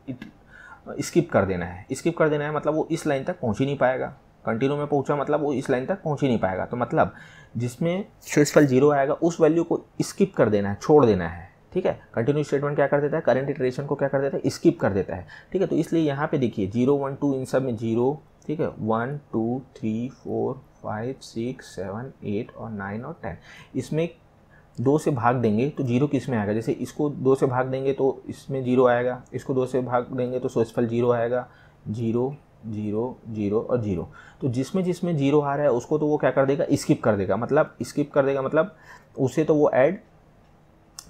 स्किप कर देना है स्किप कर देना है मतलब वो इस लाइन तक पहुंच ही नहीं पाएगा कंटिन्यू में पहुंचा मतलब वो इस लाइन तक पहुंच ही नहीं पाएगा तो मतलब जिसमें शेषफल जीरो आएगा उस वैल्यू को स्किप कर देना है छोड़ देना है ठीक है कंटिन्यू स्टेटमेंट क्या कर देता है करंट इटरेशन को क्या कर देता है स्किप कर देता है ठीक है तो इसलिए यहाँ पे देखिए जीरो वन टू इन सब में जीरो ठीक है one two three four five six seven eight और नाइन और टेन इसमें दो से भाग देंगे तो जीरो किस में आएगा जैसे इसको दो से भाग देंगे तो इसमें जीरो आएगा इसको दो से भाग देंगे तो सोचफल जीरो आएगा जीरो जीरो जीरो और जीरो तो जिसमें जिसमें जीरो आ रहा है उसको तो वो क्या कर देगा स्किप कर देगा मतलब स्किप कर देगा मतलब उसे तो वो ऐड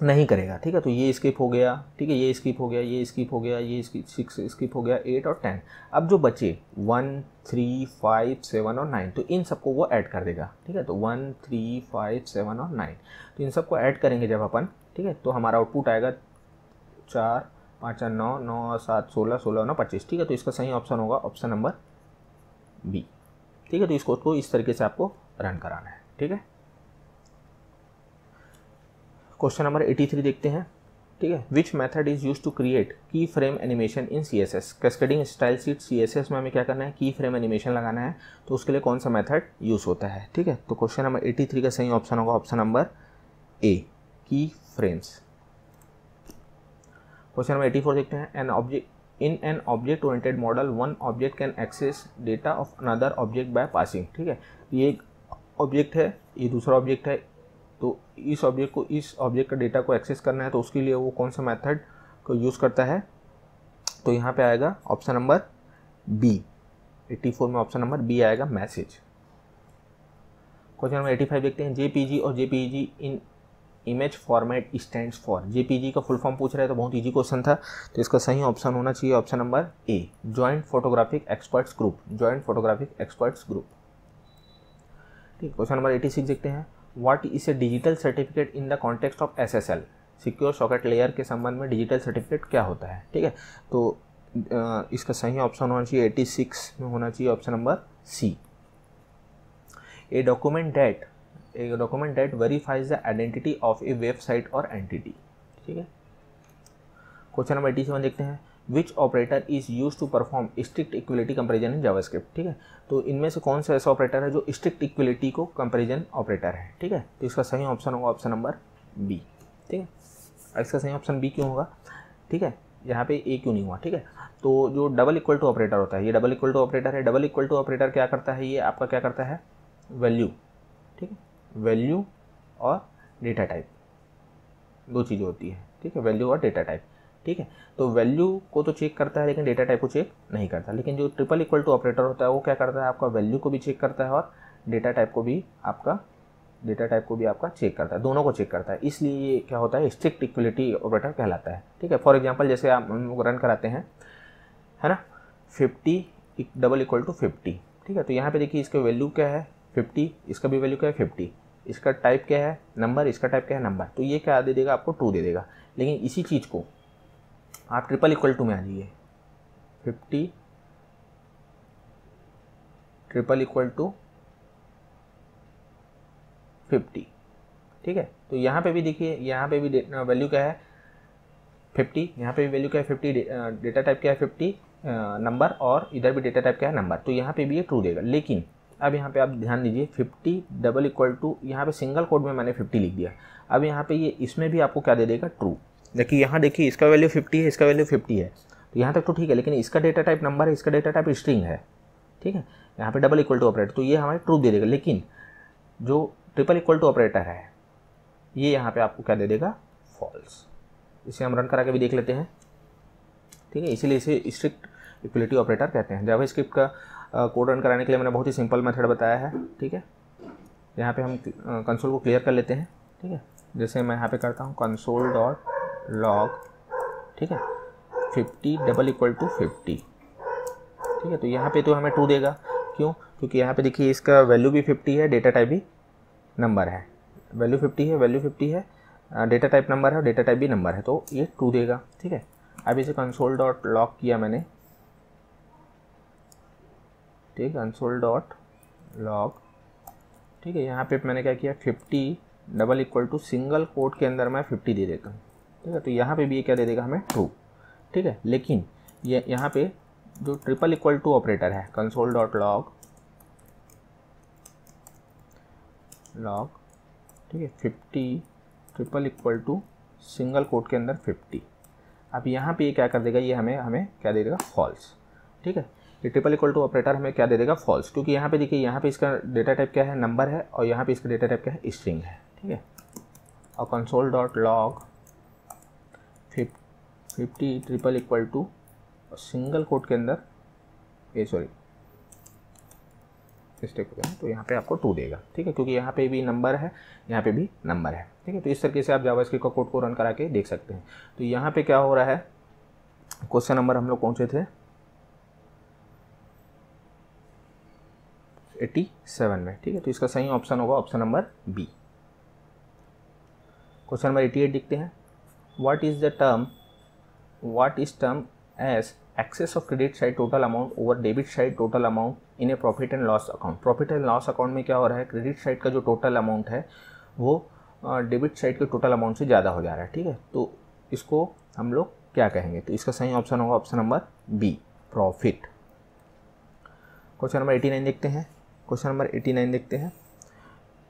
नहीं करेगा ठीक है तो ये स्किप हो गया ठीक है ये स्किप हो गया ये स्किप हो गया ये सिक्स स्किप हो गया एट और टेन अब जो बचे वन थ्री फाइव सेवन और नाइन तो इन सबको वो ऐड कर देगा ठीक है तो वन थ्री फाइव सेवन और नाइन तो इन सबको ऐड करेंगे जब अपन ठीक है तो हमारा आउटपुट आएगा चार पाँच नौ नौ सात सोलह सोलह नौ पच्चीस ठीक है तो इसका सही ऑप्शन होगा ऑप्शन नंबर बी ठीक है तो इसको तो इस तरीके से आपको रन कराना है ठीक है क्वेश्चन नंबर 83 देखते हैं ठीक है which method is use to create key frame animation in C S S cascading style sheet C S S में हमें क्या करना है की फ्रेम एनिमेशन लगाना है तो उसके लिए कौन सा मेथड यूज़ होता है ठीक है तो क्वेश्चन नंबर 83 का सही ऑप्शन होगा ऑप्शन नंबर ए की फ्रेम्स क्वेश्चन नंबर 84 देखते हैं an object in an object oriented model one object can access data of another object by passing ठीक है ये एक ऑब्जेक्ट है ये दूसरा ऑब्जेक्ट है तो इस ऑब्जेक्ट को इस ऑब्जेक्ट का डेटा को एक्सेस करना है तो उसके लिए वो कौन सा मेथड को यूज़ करता है तो यहाँ पे आएगा ऑप्शन नंबर बी 84 में ऑप्शन नंबर बी आएगा मैसेज क्वेश्चन नंबर 85 देखते हैं जेपीजी और JPG in image format stand for JPG का फुल फॉर्म पूछ रहे है तो बहुत इजी क्वेश्चन था तो इसका सही ऑप्शन होना चाहिए option number A joint photographic experts group joint photographic experts group ठीक क्वेश्चन नंबर 86 देखते हैं what is a digital certificate in the context of S secure socket layer के संबंध में डिजिटल सर्टिफिकेट क्या होता है ठीक है तो इसका सही ऑप्शन होना चाहिए 86 में होना चाहिए option number C a document that a document that verifies the identity of a website or entity ठीक है क्वेश्चन नंबर एटी देखते हैं which operator is use to perform strict equality comparison in JavaScript ठीक है तो इनमें से कौन सा ऐसा ऑपरेटर है जो स्ट्रिक्ट इक्वलिटी को कंपेरिजन ऑपरेटर है ठीक है तो इसका सही ऑप्शन होगा ऑप्शन नंबर बी ठीक है इसका सही ऑप्शन बी क्यों होगा ठीक है यहाँ पे ए क्यों नहीं हुआ ठीक है तो जो डबल इक्वल टू ऑपरेटर होता है ये डबल इक्वल टू ऑपरेटर है डबल इक्वल टू ऑपरेटर क्या करता है ये आपका क्या करता है वैल्यू ठीक है वैल्यू और डेटा टाइप दो चीज़ें होती है ठीक है वैल्यू और डेटा टाइप ठीक है तो वैल्यू को तो चेक करता है लेकिन डेटा टाइप को चेक नहीं करता लेकिन जो ट्रिपल इक्वल टू ऑपरेटर होता है वो क्या करता है आपका वैल्यू को भी चेक करता है और डेटा टाइप को भी आपका डेटा टाइप को भी आपका चेक करता है दोनों को चेक करता है इसलिए ये क्या होता है स्ट्रिक्ट इक्वलिटी ऑपरेटर कहलाता है ठीक है फॉर एग्जाम्पल जैसे आप रन कराते हैं है ना fifty double equal to fifty ठीक है तो यहाँ पे देखिए इसका वैल्यू क्या है फिफ्टी इसका भी वैल्यू क्या है फिफ्टी इसका टाइप क्या है नंबर इसका टाइप क्या है नंबर तो ये क्या दे देगा आपको टू दे देगा लेकिन इसी चीज़ को आप ट्रिपल इक्वल टू में आ जाइए fifty triple equal to fifty ठीक है तो यहाँ पे भी देखिए यहाँ पे भी वैल्यू क्या है फिफ्टी यहाँ पे भी वैल्यू क्या है फिफ्टी डेटा टाइप क्या है फिफ्टी नंबर और इधर भी डेटा टाइप क्या है नंबर तो यहाँ पे भी ये ट्रू देगा लेकिन अब यहाँ पे आप ध्यान दीजिए फिफ्टी डबल इक्वल टू यहाँ पे सिंगल कोड में मैंने फिफ्टी लिख दिया अब यहाँ पे ये इसमें भी आपको क्या दे देगा ट्रू देखिए यहाँ देखिए इसका वैल्यू फिफ्टी है इसका वैल्यू फिफ्टी है तो यहाँ तक तो ठीक है लेकिन इसका डेटा टाइप नंबर है इसका डेटा टाइप स्ट्रिंग है ठीक है यहाँ पे डबल इक्वल टू ऑपरेटर तो ये हमारे ट्रू दे देगा लेकिन जो ट्रिपल इक्वल टू ऑपरेटर है ये यहाँ पे आपको क्या दे देगा फॉल्स इसे हम रन करा के भी देख लेते हैं ठीक है इसीलिए इसे स्ट्रिक्ट इक्वलिटी ऑपरेटर कहते हैं जब स्क्रिप्ट का कोड रन कराने के लिए मैंने बहुत ही सिंपल मेथड बताया है ठीक है यहाँ पे हम कंसोल को क्लियर कर लेते हैं ठीक है जैसे मैं यहाँ पे करता हूँ कंसोल डॉट लॉग ठीक है fifty double equal to fifty ठीक है तो यहाँ पे तो हमें टू देगा क्यों क्योंकि यहाँ पे देखिए इसका वैल्यू भी फिफ्टी है डेटा टाइप भी नंबर है वैल्यू फिफ्टी है वैल्यू फिफ्टी है डेटा टाइप नंबर है और डेटा टाइप भी नंबर है तो ये टू देगा ठीक है अब इसे कंसोल डॉट लॉक किया मैंने ठीक कंसोल डॉट लॉक ठीक है यहाँ पे मैंने क्या किया fifty double equal to single quote के अंदर मैं फिफ्टी दे देता हूँ ठीक है तो यहाँ पे भी ये क्या दे देगा हमें ट्रू ठीक है लेकिन ये यहाँ पे जो ट्रिपल इक्वल टू ऑपरेटर है कंसोल डॉट लॉग लॉग ठीक है fifty triple equal to single quote के अंदर फिफ्टी अब यहाँ पे ये क्या कर देगा ये हमें हमें क्या दे देगा फॉल्स ठीक है ये ट्रिपल इक्वल टू ऑपरेटर हमें क्या दे देगा फॉल्स क्योंकि यहाँ पे देखिए यहाँ पे इसका डेटा टाइप क्या है नंबर है और यहाँ पे इसका डेटा टाइप क्या है स्ट्रिंग है ठीक है और console dot log fifty triple equal to single quote के अंदर ए सॉरी मिस्टेक हो गया तो यहाँ पे आपको टू देगा ठीक है क्योंकि यहाँ पे भी नंबर है यहाँ पे भी नंबर है ठीक है तो इस तरीके से आप जावास्क्रिप्ट का कोड को रन करा के देख सकते हैं तो यहाँ पे क्या हो रहा है क्वेश्चन नंबर हम लोग पहुँचे थे 87 सेवन में ठीक है तो इसका सही ऑप्शन होगा option number B question number eighty eight देखते हैं what is the term what is termed as excess of credit side total amount over debit side total amount in a profit and loss account profit and loss account में क्या हो रहा है क्रेडिट साइड का जो टोटल अमाउंट है वो डेबिट साइड के टोटल अमाउंट से ज़्यादा हो जा रहा है ठीक है तो इसको हम लोग क्या कहेंगे तो इसका सही ऑप्शन होगा option number B profit question number eighty nine देखते हैं क्वेश्चन नंबर एटी नाइन देखते हैं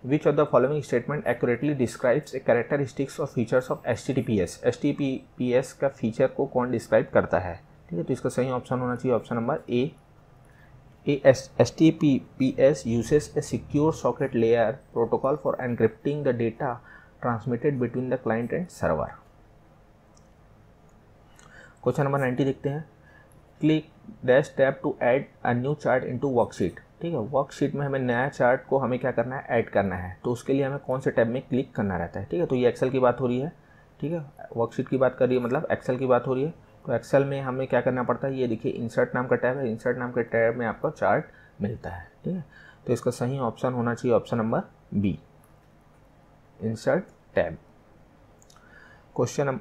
which of the following statement accurately describes a characteristics or features of S T T P S S T P P S का फीचर को कौन डिस्क्राइब करता है ठीक है तो इसका सही ऑप्शन होना चाहिए option number A S T P P S uses a secure socket layer protocol for encrypting the data transmitted between the client and server question number ninety देखते हैं click dash tap to add a new chart in to worksheet ठीक है वर्कशीट में हमें नया चार्ट को हमें क्या करना है ऐड करना है तो उसके लिए हमें कौन से टैब में क्लिक करना रहता है ठीक है तो ये एक्सेल की बात हो रही है ठीक है वर्कशीट की बात कर रही है मतलब एक्सेल की बात हो रही है तो एक्सेल में हमें क्या करना पड़ता है ये देखिए इंसर्ट नाम का टैब है इंसर्ट नाम के टैब में आपको चार्ट मिलता है ठीक है तो इसका सही ऑप्शन होना चाहिए option number B insert tab question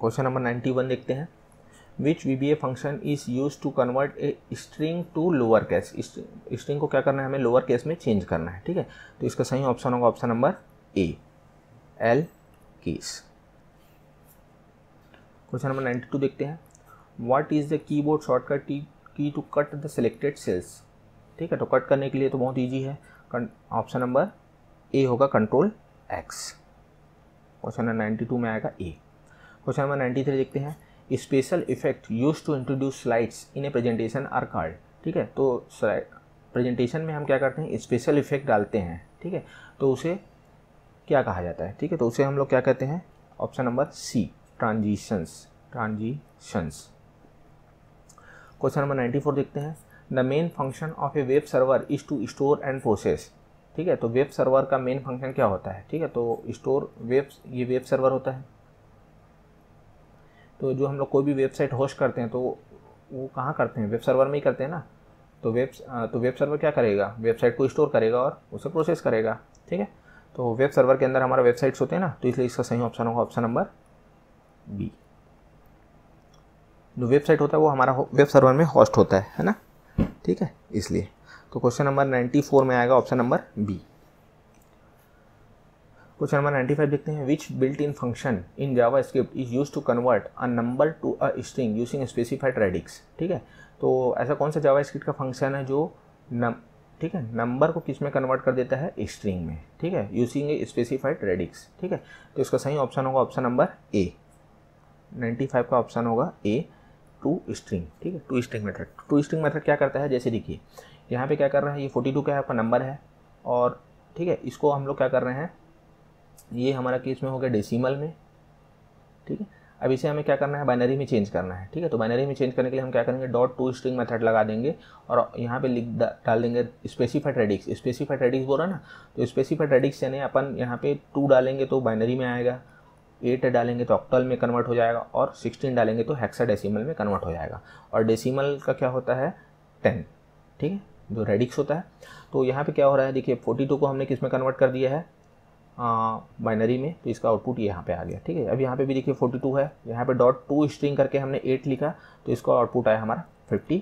question number ninety one देखते हैं विच which VBA function is used to convert a string to lower case string को क्या करना है हमें लोअर केस में चेंज करना है ठीक है तो इसका सही ऑप्शन होगा option number A L case question number ninety two देखते हैं what is the keyboard shortcut key to cut the selected cells ठीक है तो कट करने के लिए तो बहुत ईजी है ऑप्शन नंबर ए होगा control X question number ninety two में आएगा A question number ninety three देखते हैं special effect use to introduce slides in a presentation are card ठीक है तो प्रेजेंटेशन में हम क्या करते हैं स्पेशल इफेक्ट डालते हैं ठीक है तो उसे क्या कहा जाता है ठीक है तो उसे हम लोग क्या कहते हैं option number C transitions transitions question number ninety four देखते हैं the main function of a web server is to store and process ठीक है तो वेब सर्वर का मेन फंक्शन क्या होता है ठीक है तो स्टोर वेब ये वेब सर्वर होता है तो जो हम लोग कोई भी वेबसाइट होस्ट करते हैं तो वो कहाँ करते हैं वेब सर्वर में ही करते हैं ना तो वेब तो वेब सर्वर क्या करेगा वेबसाइट को स्टोर करेगा और उसे प्रोसेस करेगा ठीक है तो वेब सर्वर के अंदर हमारा वेबसाइट्स होते हैं ना तो इसलिए इसका सही ऑप्शन होगा ऑप्शन नंबर बी जो वेबसाइट होता है वो हमारा वेब सर्वर में होस्ट होता है है ना ठीक है इसलिए तो क्वेश्चन नंबर नाइन्टी फोर में आएगा option number B question number five देखते हैं which built in function in JavaScript is use to convert a number to a string using specified radix ठीक है तो ऐसा कौन सा जावा स्क्रिप्ट का फंक्शन है जो नम ठीक है नंबर को किस में कन्वर्ट कर देता है स्ट्रिंग में ठीक है यूजिंग ए स्पेसिफाइड रेडिक्स ठीक है तो इसका सही ऑप्शन होगा option number A ninety five का ऑप्शन होगा ए टू स्ट्रिंग ठीक है to string method to string method क्या करता है जैसे देखिए यहाँ पे क्या कर रहे हैं ये फोर्टी टू का आपका नंबर है और ठीक है इसको हम लोग क्या कर रहे हैं ये हमारा केस में हो गया डेसीमल में ठीक है अब इसे हमें क्या करना है बाइनरी में चेंज करना है ठीक है तो बाइनरी में चेंज करने के लिए हम क्या करेंगे डॉट टू स्ट्रिंग मेथड लगा देंगे और यहाँ पे लिख डाल देंगे स्पेसिफाइड रेडिक्स स्पेसिफाइड रेडिक्स बोल है ना तो स्पेसिफाइड रेडिक्स यानी अपन यहाँ पे टू डालेंगे तो बाइनरी में आएगा एट डालेंगे तो ऑक्टल में कन्वर्ट हो जाएगा और सिक्सटीन डालेंगे तो हेक्सा डेसीमल में कन्वर्ट हो जाएगा और डेसीमल का क्या होता है टेन ठीक है जो रेडिक्स होता है तो यहाँ पर क्या हो रहा है देखिए फोर्टी टू को हमने किस में कन्वर्ट कर दिया है बाइनरी में तो इसका आउटपुट यहाँ पे आ गया ठीक है अब यहाँ पे भी देखिए 42 है यहाँ पे डॉट टू स्ट्रिंग करके हमने 8 लिखा तो इसका आउटपुट आया हमारा 52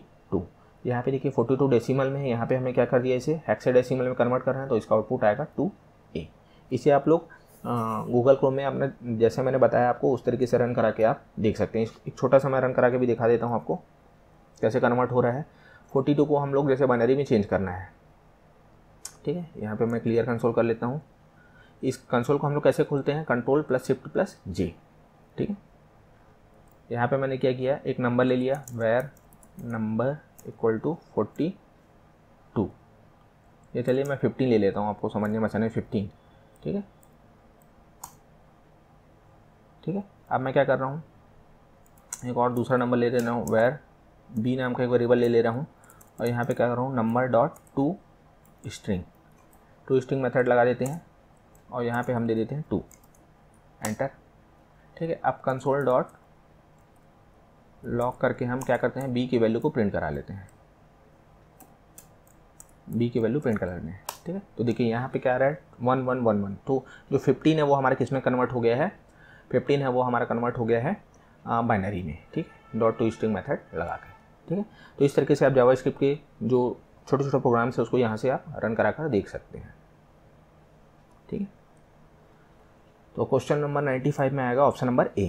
यहाँ पे देखिए 42 डेसीमल में है यहाँ पे हमें क्या कर दिया इसे हेक्सा डेसीमल में कन्वर्ट कर रहे हैं तो इसका आउटपुट आएगा टू ए इसे आप लोग गूगल क्रोम में आपने जैसे मैंने बताया आपको उस तरीके से रन करा के आप देख सकते हैं एक छोटा सा मैं रन करा के भी दिखा देता हूँ आपको कैसे कन्वर्ट हो रहा है फोर्टी को हम लोग जैसे बाइनरी में चेंज करना है ठीक है यहाँ पर मैं क्लियर कंसोल कर लेता हूँ इस कंसोल को हम लोग कैसे खोलते हैं control plus shift plus G ठीक है यहाँ पे मैंने क्या किया एक नंबर ले लिया where number equal to forty two ये चलिए मैं फिफ्टीन ले लेता हूँ आपको समझने में अचानक फिफ्टीन ठीक है ठीक है अब मैं क्या कर रहा हूँ एक और दूसरा नंबर ले लेना रहा हूँ वेयर बी नाम का एक वेरिएबल ले ले रहा हूँ और यहाँ पे क्या कर रहा हूँ number dot to string to string method लगा देते हैं और यहाँ पे हम दे देते हैं टू एंटर ठीक है अब कंसोल डॉट लॉक करके हम क्या करते हैं बी की वैल्यू को प्रिंट करा लेते हैं बी की वैल्यू प्रिंट करा लेते हैं ठीक है तो देखिए यहाँ पे क्या रहा है वन वन वन वन तो जो फिफ्टीन है वो हमारा किस में कन्वर्ट हो गया है फिफ्टीन है वो हमारा कन्वर्ट हो गया है बाइनरी में ठीक डॉट टू स्ट्रिंग मेथड लगा के ठीक है तो इस तरीके से आप जावा के जो छोटे छोटे प्रोग्राम्स है उसको यहाँ से आप रन करा कर देख सकते हैं ठीक है तो क्वेश्चन नंबर 95 में आएगा option number A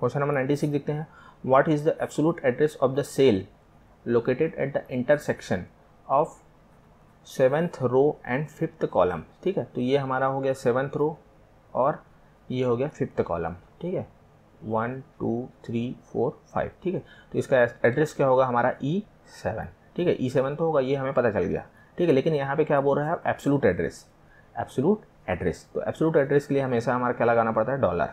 question number 96 देखते हैं what is the absolute address of the cell located at the intersection of seventh row and fifth column ठीक है तो ये हमारा हो गया सेवन्थ रो और ये हो गया फिफ्थ कॉलम ठीक है one two three four five ठीक है तो इसका एड्रेस क्या होगा हमारा ई e सेवन ठीक है ई e सेवन तो होगा ये हमें पता चल गया ठीक है लेकिन यहाँ पे क्या बोल रहा है एब्सोलूट एड्रेस एब्सोलूट एड्रेस तो एब्सोलूट एड्रेस के लिए हमेशा हमारा क्या लगाना पड़ता है डॉलर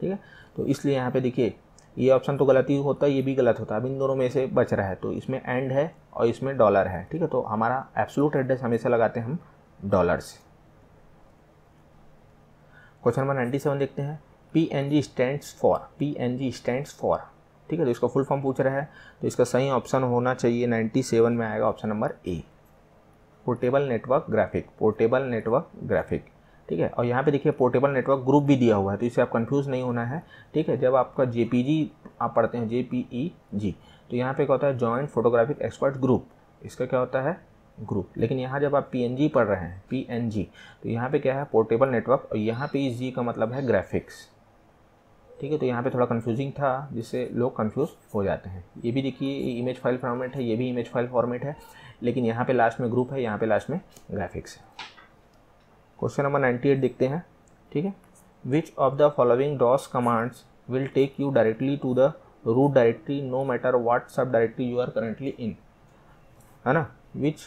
ठीक है तो इसलिए यहाँ पे देखिए ये ऑप्शन तो गलत ही होता है ये भी गलत होता है अब इन दोनों में से बच रहा है तो इसमें एंड है और इसमें डॉलर है ठीक है तो हमारा एब्सोलूट एड्रेस हमेशा लगाते हैं हम डॉलर से क्वेश्चन नंबर नाइन्टी सेवन देखते हैं P N G stands for P N G stands for ठीक है तो इसका फुल फॉर्म पूछ रहा है तो इसका सही ऑप्शन होना चाहिए नाइन्टी सेवन में आएगा option number A portable network graphic portable network graphic ठीक है और यहाँ पे देखिए पोर्टेबल नेटवर्क ग्रुप भी दिया हुआ है तो इससे आप कंफ्यूज नहीं होना है ठीक है जब आपका जे आप पढ़ते हैं जे जी e तो यहाँ पे क्या होता है जॉइंट फोटोग्राफिक एक्सपर्ट ग्रुप इसका क्या होता है ग्रुप लेकिन यहाँ जब आप पी पढ़ रहे हैं पी तो यहाँ पे क्या है पोर्टेबल नेटवर्क और यहाँ पे जी e का मतलब है ग्राफिक्स ठीक है तो यहाँ पे थोड़ा कंफ्यूजिंग था जिससे लोग कंफ्यूज हो जाते हैं ये भी देखिए इमेज फाइल फॉर्मेट है ये भी इमेज फाइल फॉर्मेट है लेकिन यहाँ पे लास्ट में ग्रुप है यहाँ पे लास्ट में ग्राफिक्स है क्वेश्चन नंबर नाइन्टी एट देखते हैं ठीक है which of the following DOS commands will take you directly to the root directory no matter what sub directory you are currently in है ना which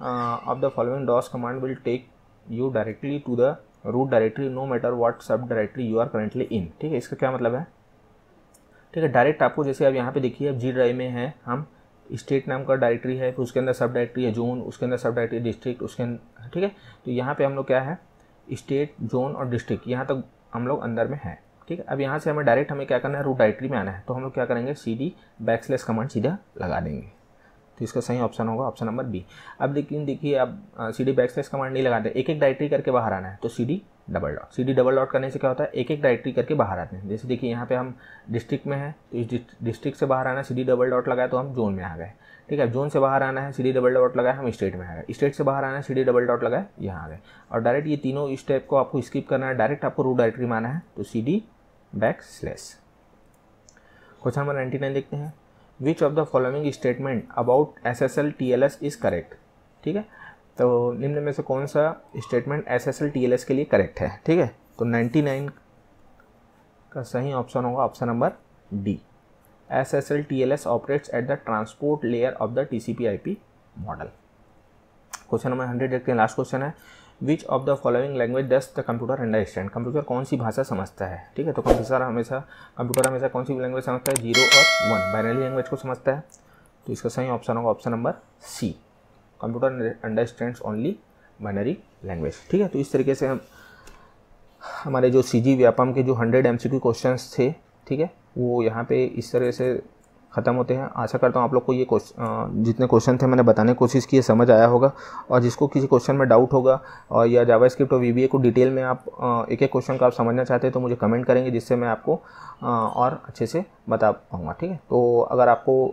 of the following DOS command will take you directly to the root directory no matter what sub directory you are currently in ठीक है इसका क्या मतलब है ठीक है डायरेक्ट आपको जैसे आप यहाँ पे देखिए अब जी ड्राइव में है हम स्टेट नाम का डायरेक्टरी है फिर उसके अंदर सब डायरेक्टरी है जोन उसके अंदर सब डायरेक्टरी डिस्ट्रिक्ट उसके अंदर ठीक है तो यहाँ पे हम लोग क्या है स्टेट जोन और डिस्ट्रिक्ट यहाँ तक हम लोग अंदर में है ठीक है अब यहाँ से हमें डायरेक्ट हमें क्या करना है रूट डायरेक्टरी में आना है तो हम लोग क्या करेंगे सी डी बैक्सलेस कमांड सीधा लगा देंगे तो इसका सही ऑप्शन होगा ऑप्शन नंबर बी अब लेकिन देखिए अब सी डी बैक्सलेस कमांड नहीं लगाते एक एक डायरेक्टरी करके बाहर आना है तो C D double dot C D double dot करने से क्या होता है एक एक डायरेक्टरी करके बाहर आते हैं जैसे देखिए यहाँ पे हम डिस्ट्रिक्ट में हैं तो इस डिस्ट्रिक्ट से बाहर आना सी डी डबल डॉट लगाया तो हम जोन में आ गए ठीक है जोन से बाहर आना है सी डी डबल डॉट लगाया हम स्टेट में आ गए स्टेट से बाहर आना है सी डी डबल डॉट लगाया यहाँ आ गए और डायरेक्ट ये तीनों स्टेप को आपको स्किप करना है डायरेक्ट आपको रूट डायरेक्टरी में आना है तो C D back slash question number ninety nine देखते हैं which of the following statement about S S L T L S is correct ठीक है तो निम्न में से कौन सा statement S S L T L S के लिए करेक्ट है ठीक है तो 99 का सही ऑप्शन होगा option number D S S L T L S operates at the transport layer of the T C P I P model question number hundred देखते हैं लास्ट क्वेश्चन है which of the following language does the computer understand computer कौन सी भाषा समझता है ठीक है तो कंप्यूटर हमेशा कंप्यूटर हमेशा कौन सी लैंग्वेज समझता है जीरो और वन बाइनरी लैंग्वेज को समझता है तो इसका सही ऑप्शन होगा option number C computer understand only binary language ठीक है तो इस तरीके से हम हमारे जो सी जी व्यापम के जो hundred M C Q question थे ठीक है वो यहाँ पे इस तरह से ख़त्म होते हैं आशा करता हूँ आप लोग को ये क्वेश्चन जितने क्वेश्चन थे मैंने बताने की कोशिश की समझ आया होगा और जिसको किसी क्वेश्चन में डाउट होगा और या जावा स्क्रिप्ट और वी को डिटेल में आप एक एक क्वेश्चन का आप समझना चाहते हैं तो मुझे कमेंट करेंगे जिससे मैं आपको और अच्छे से बता पाऊँगा ठीक है तो अगर आपको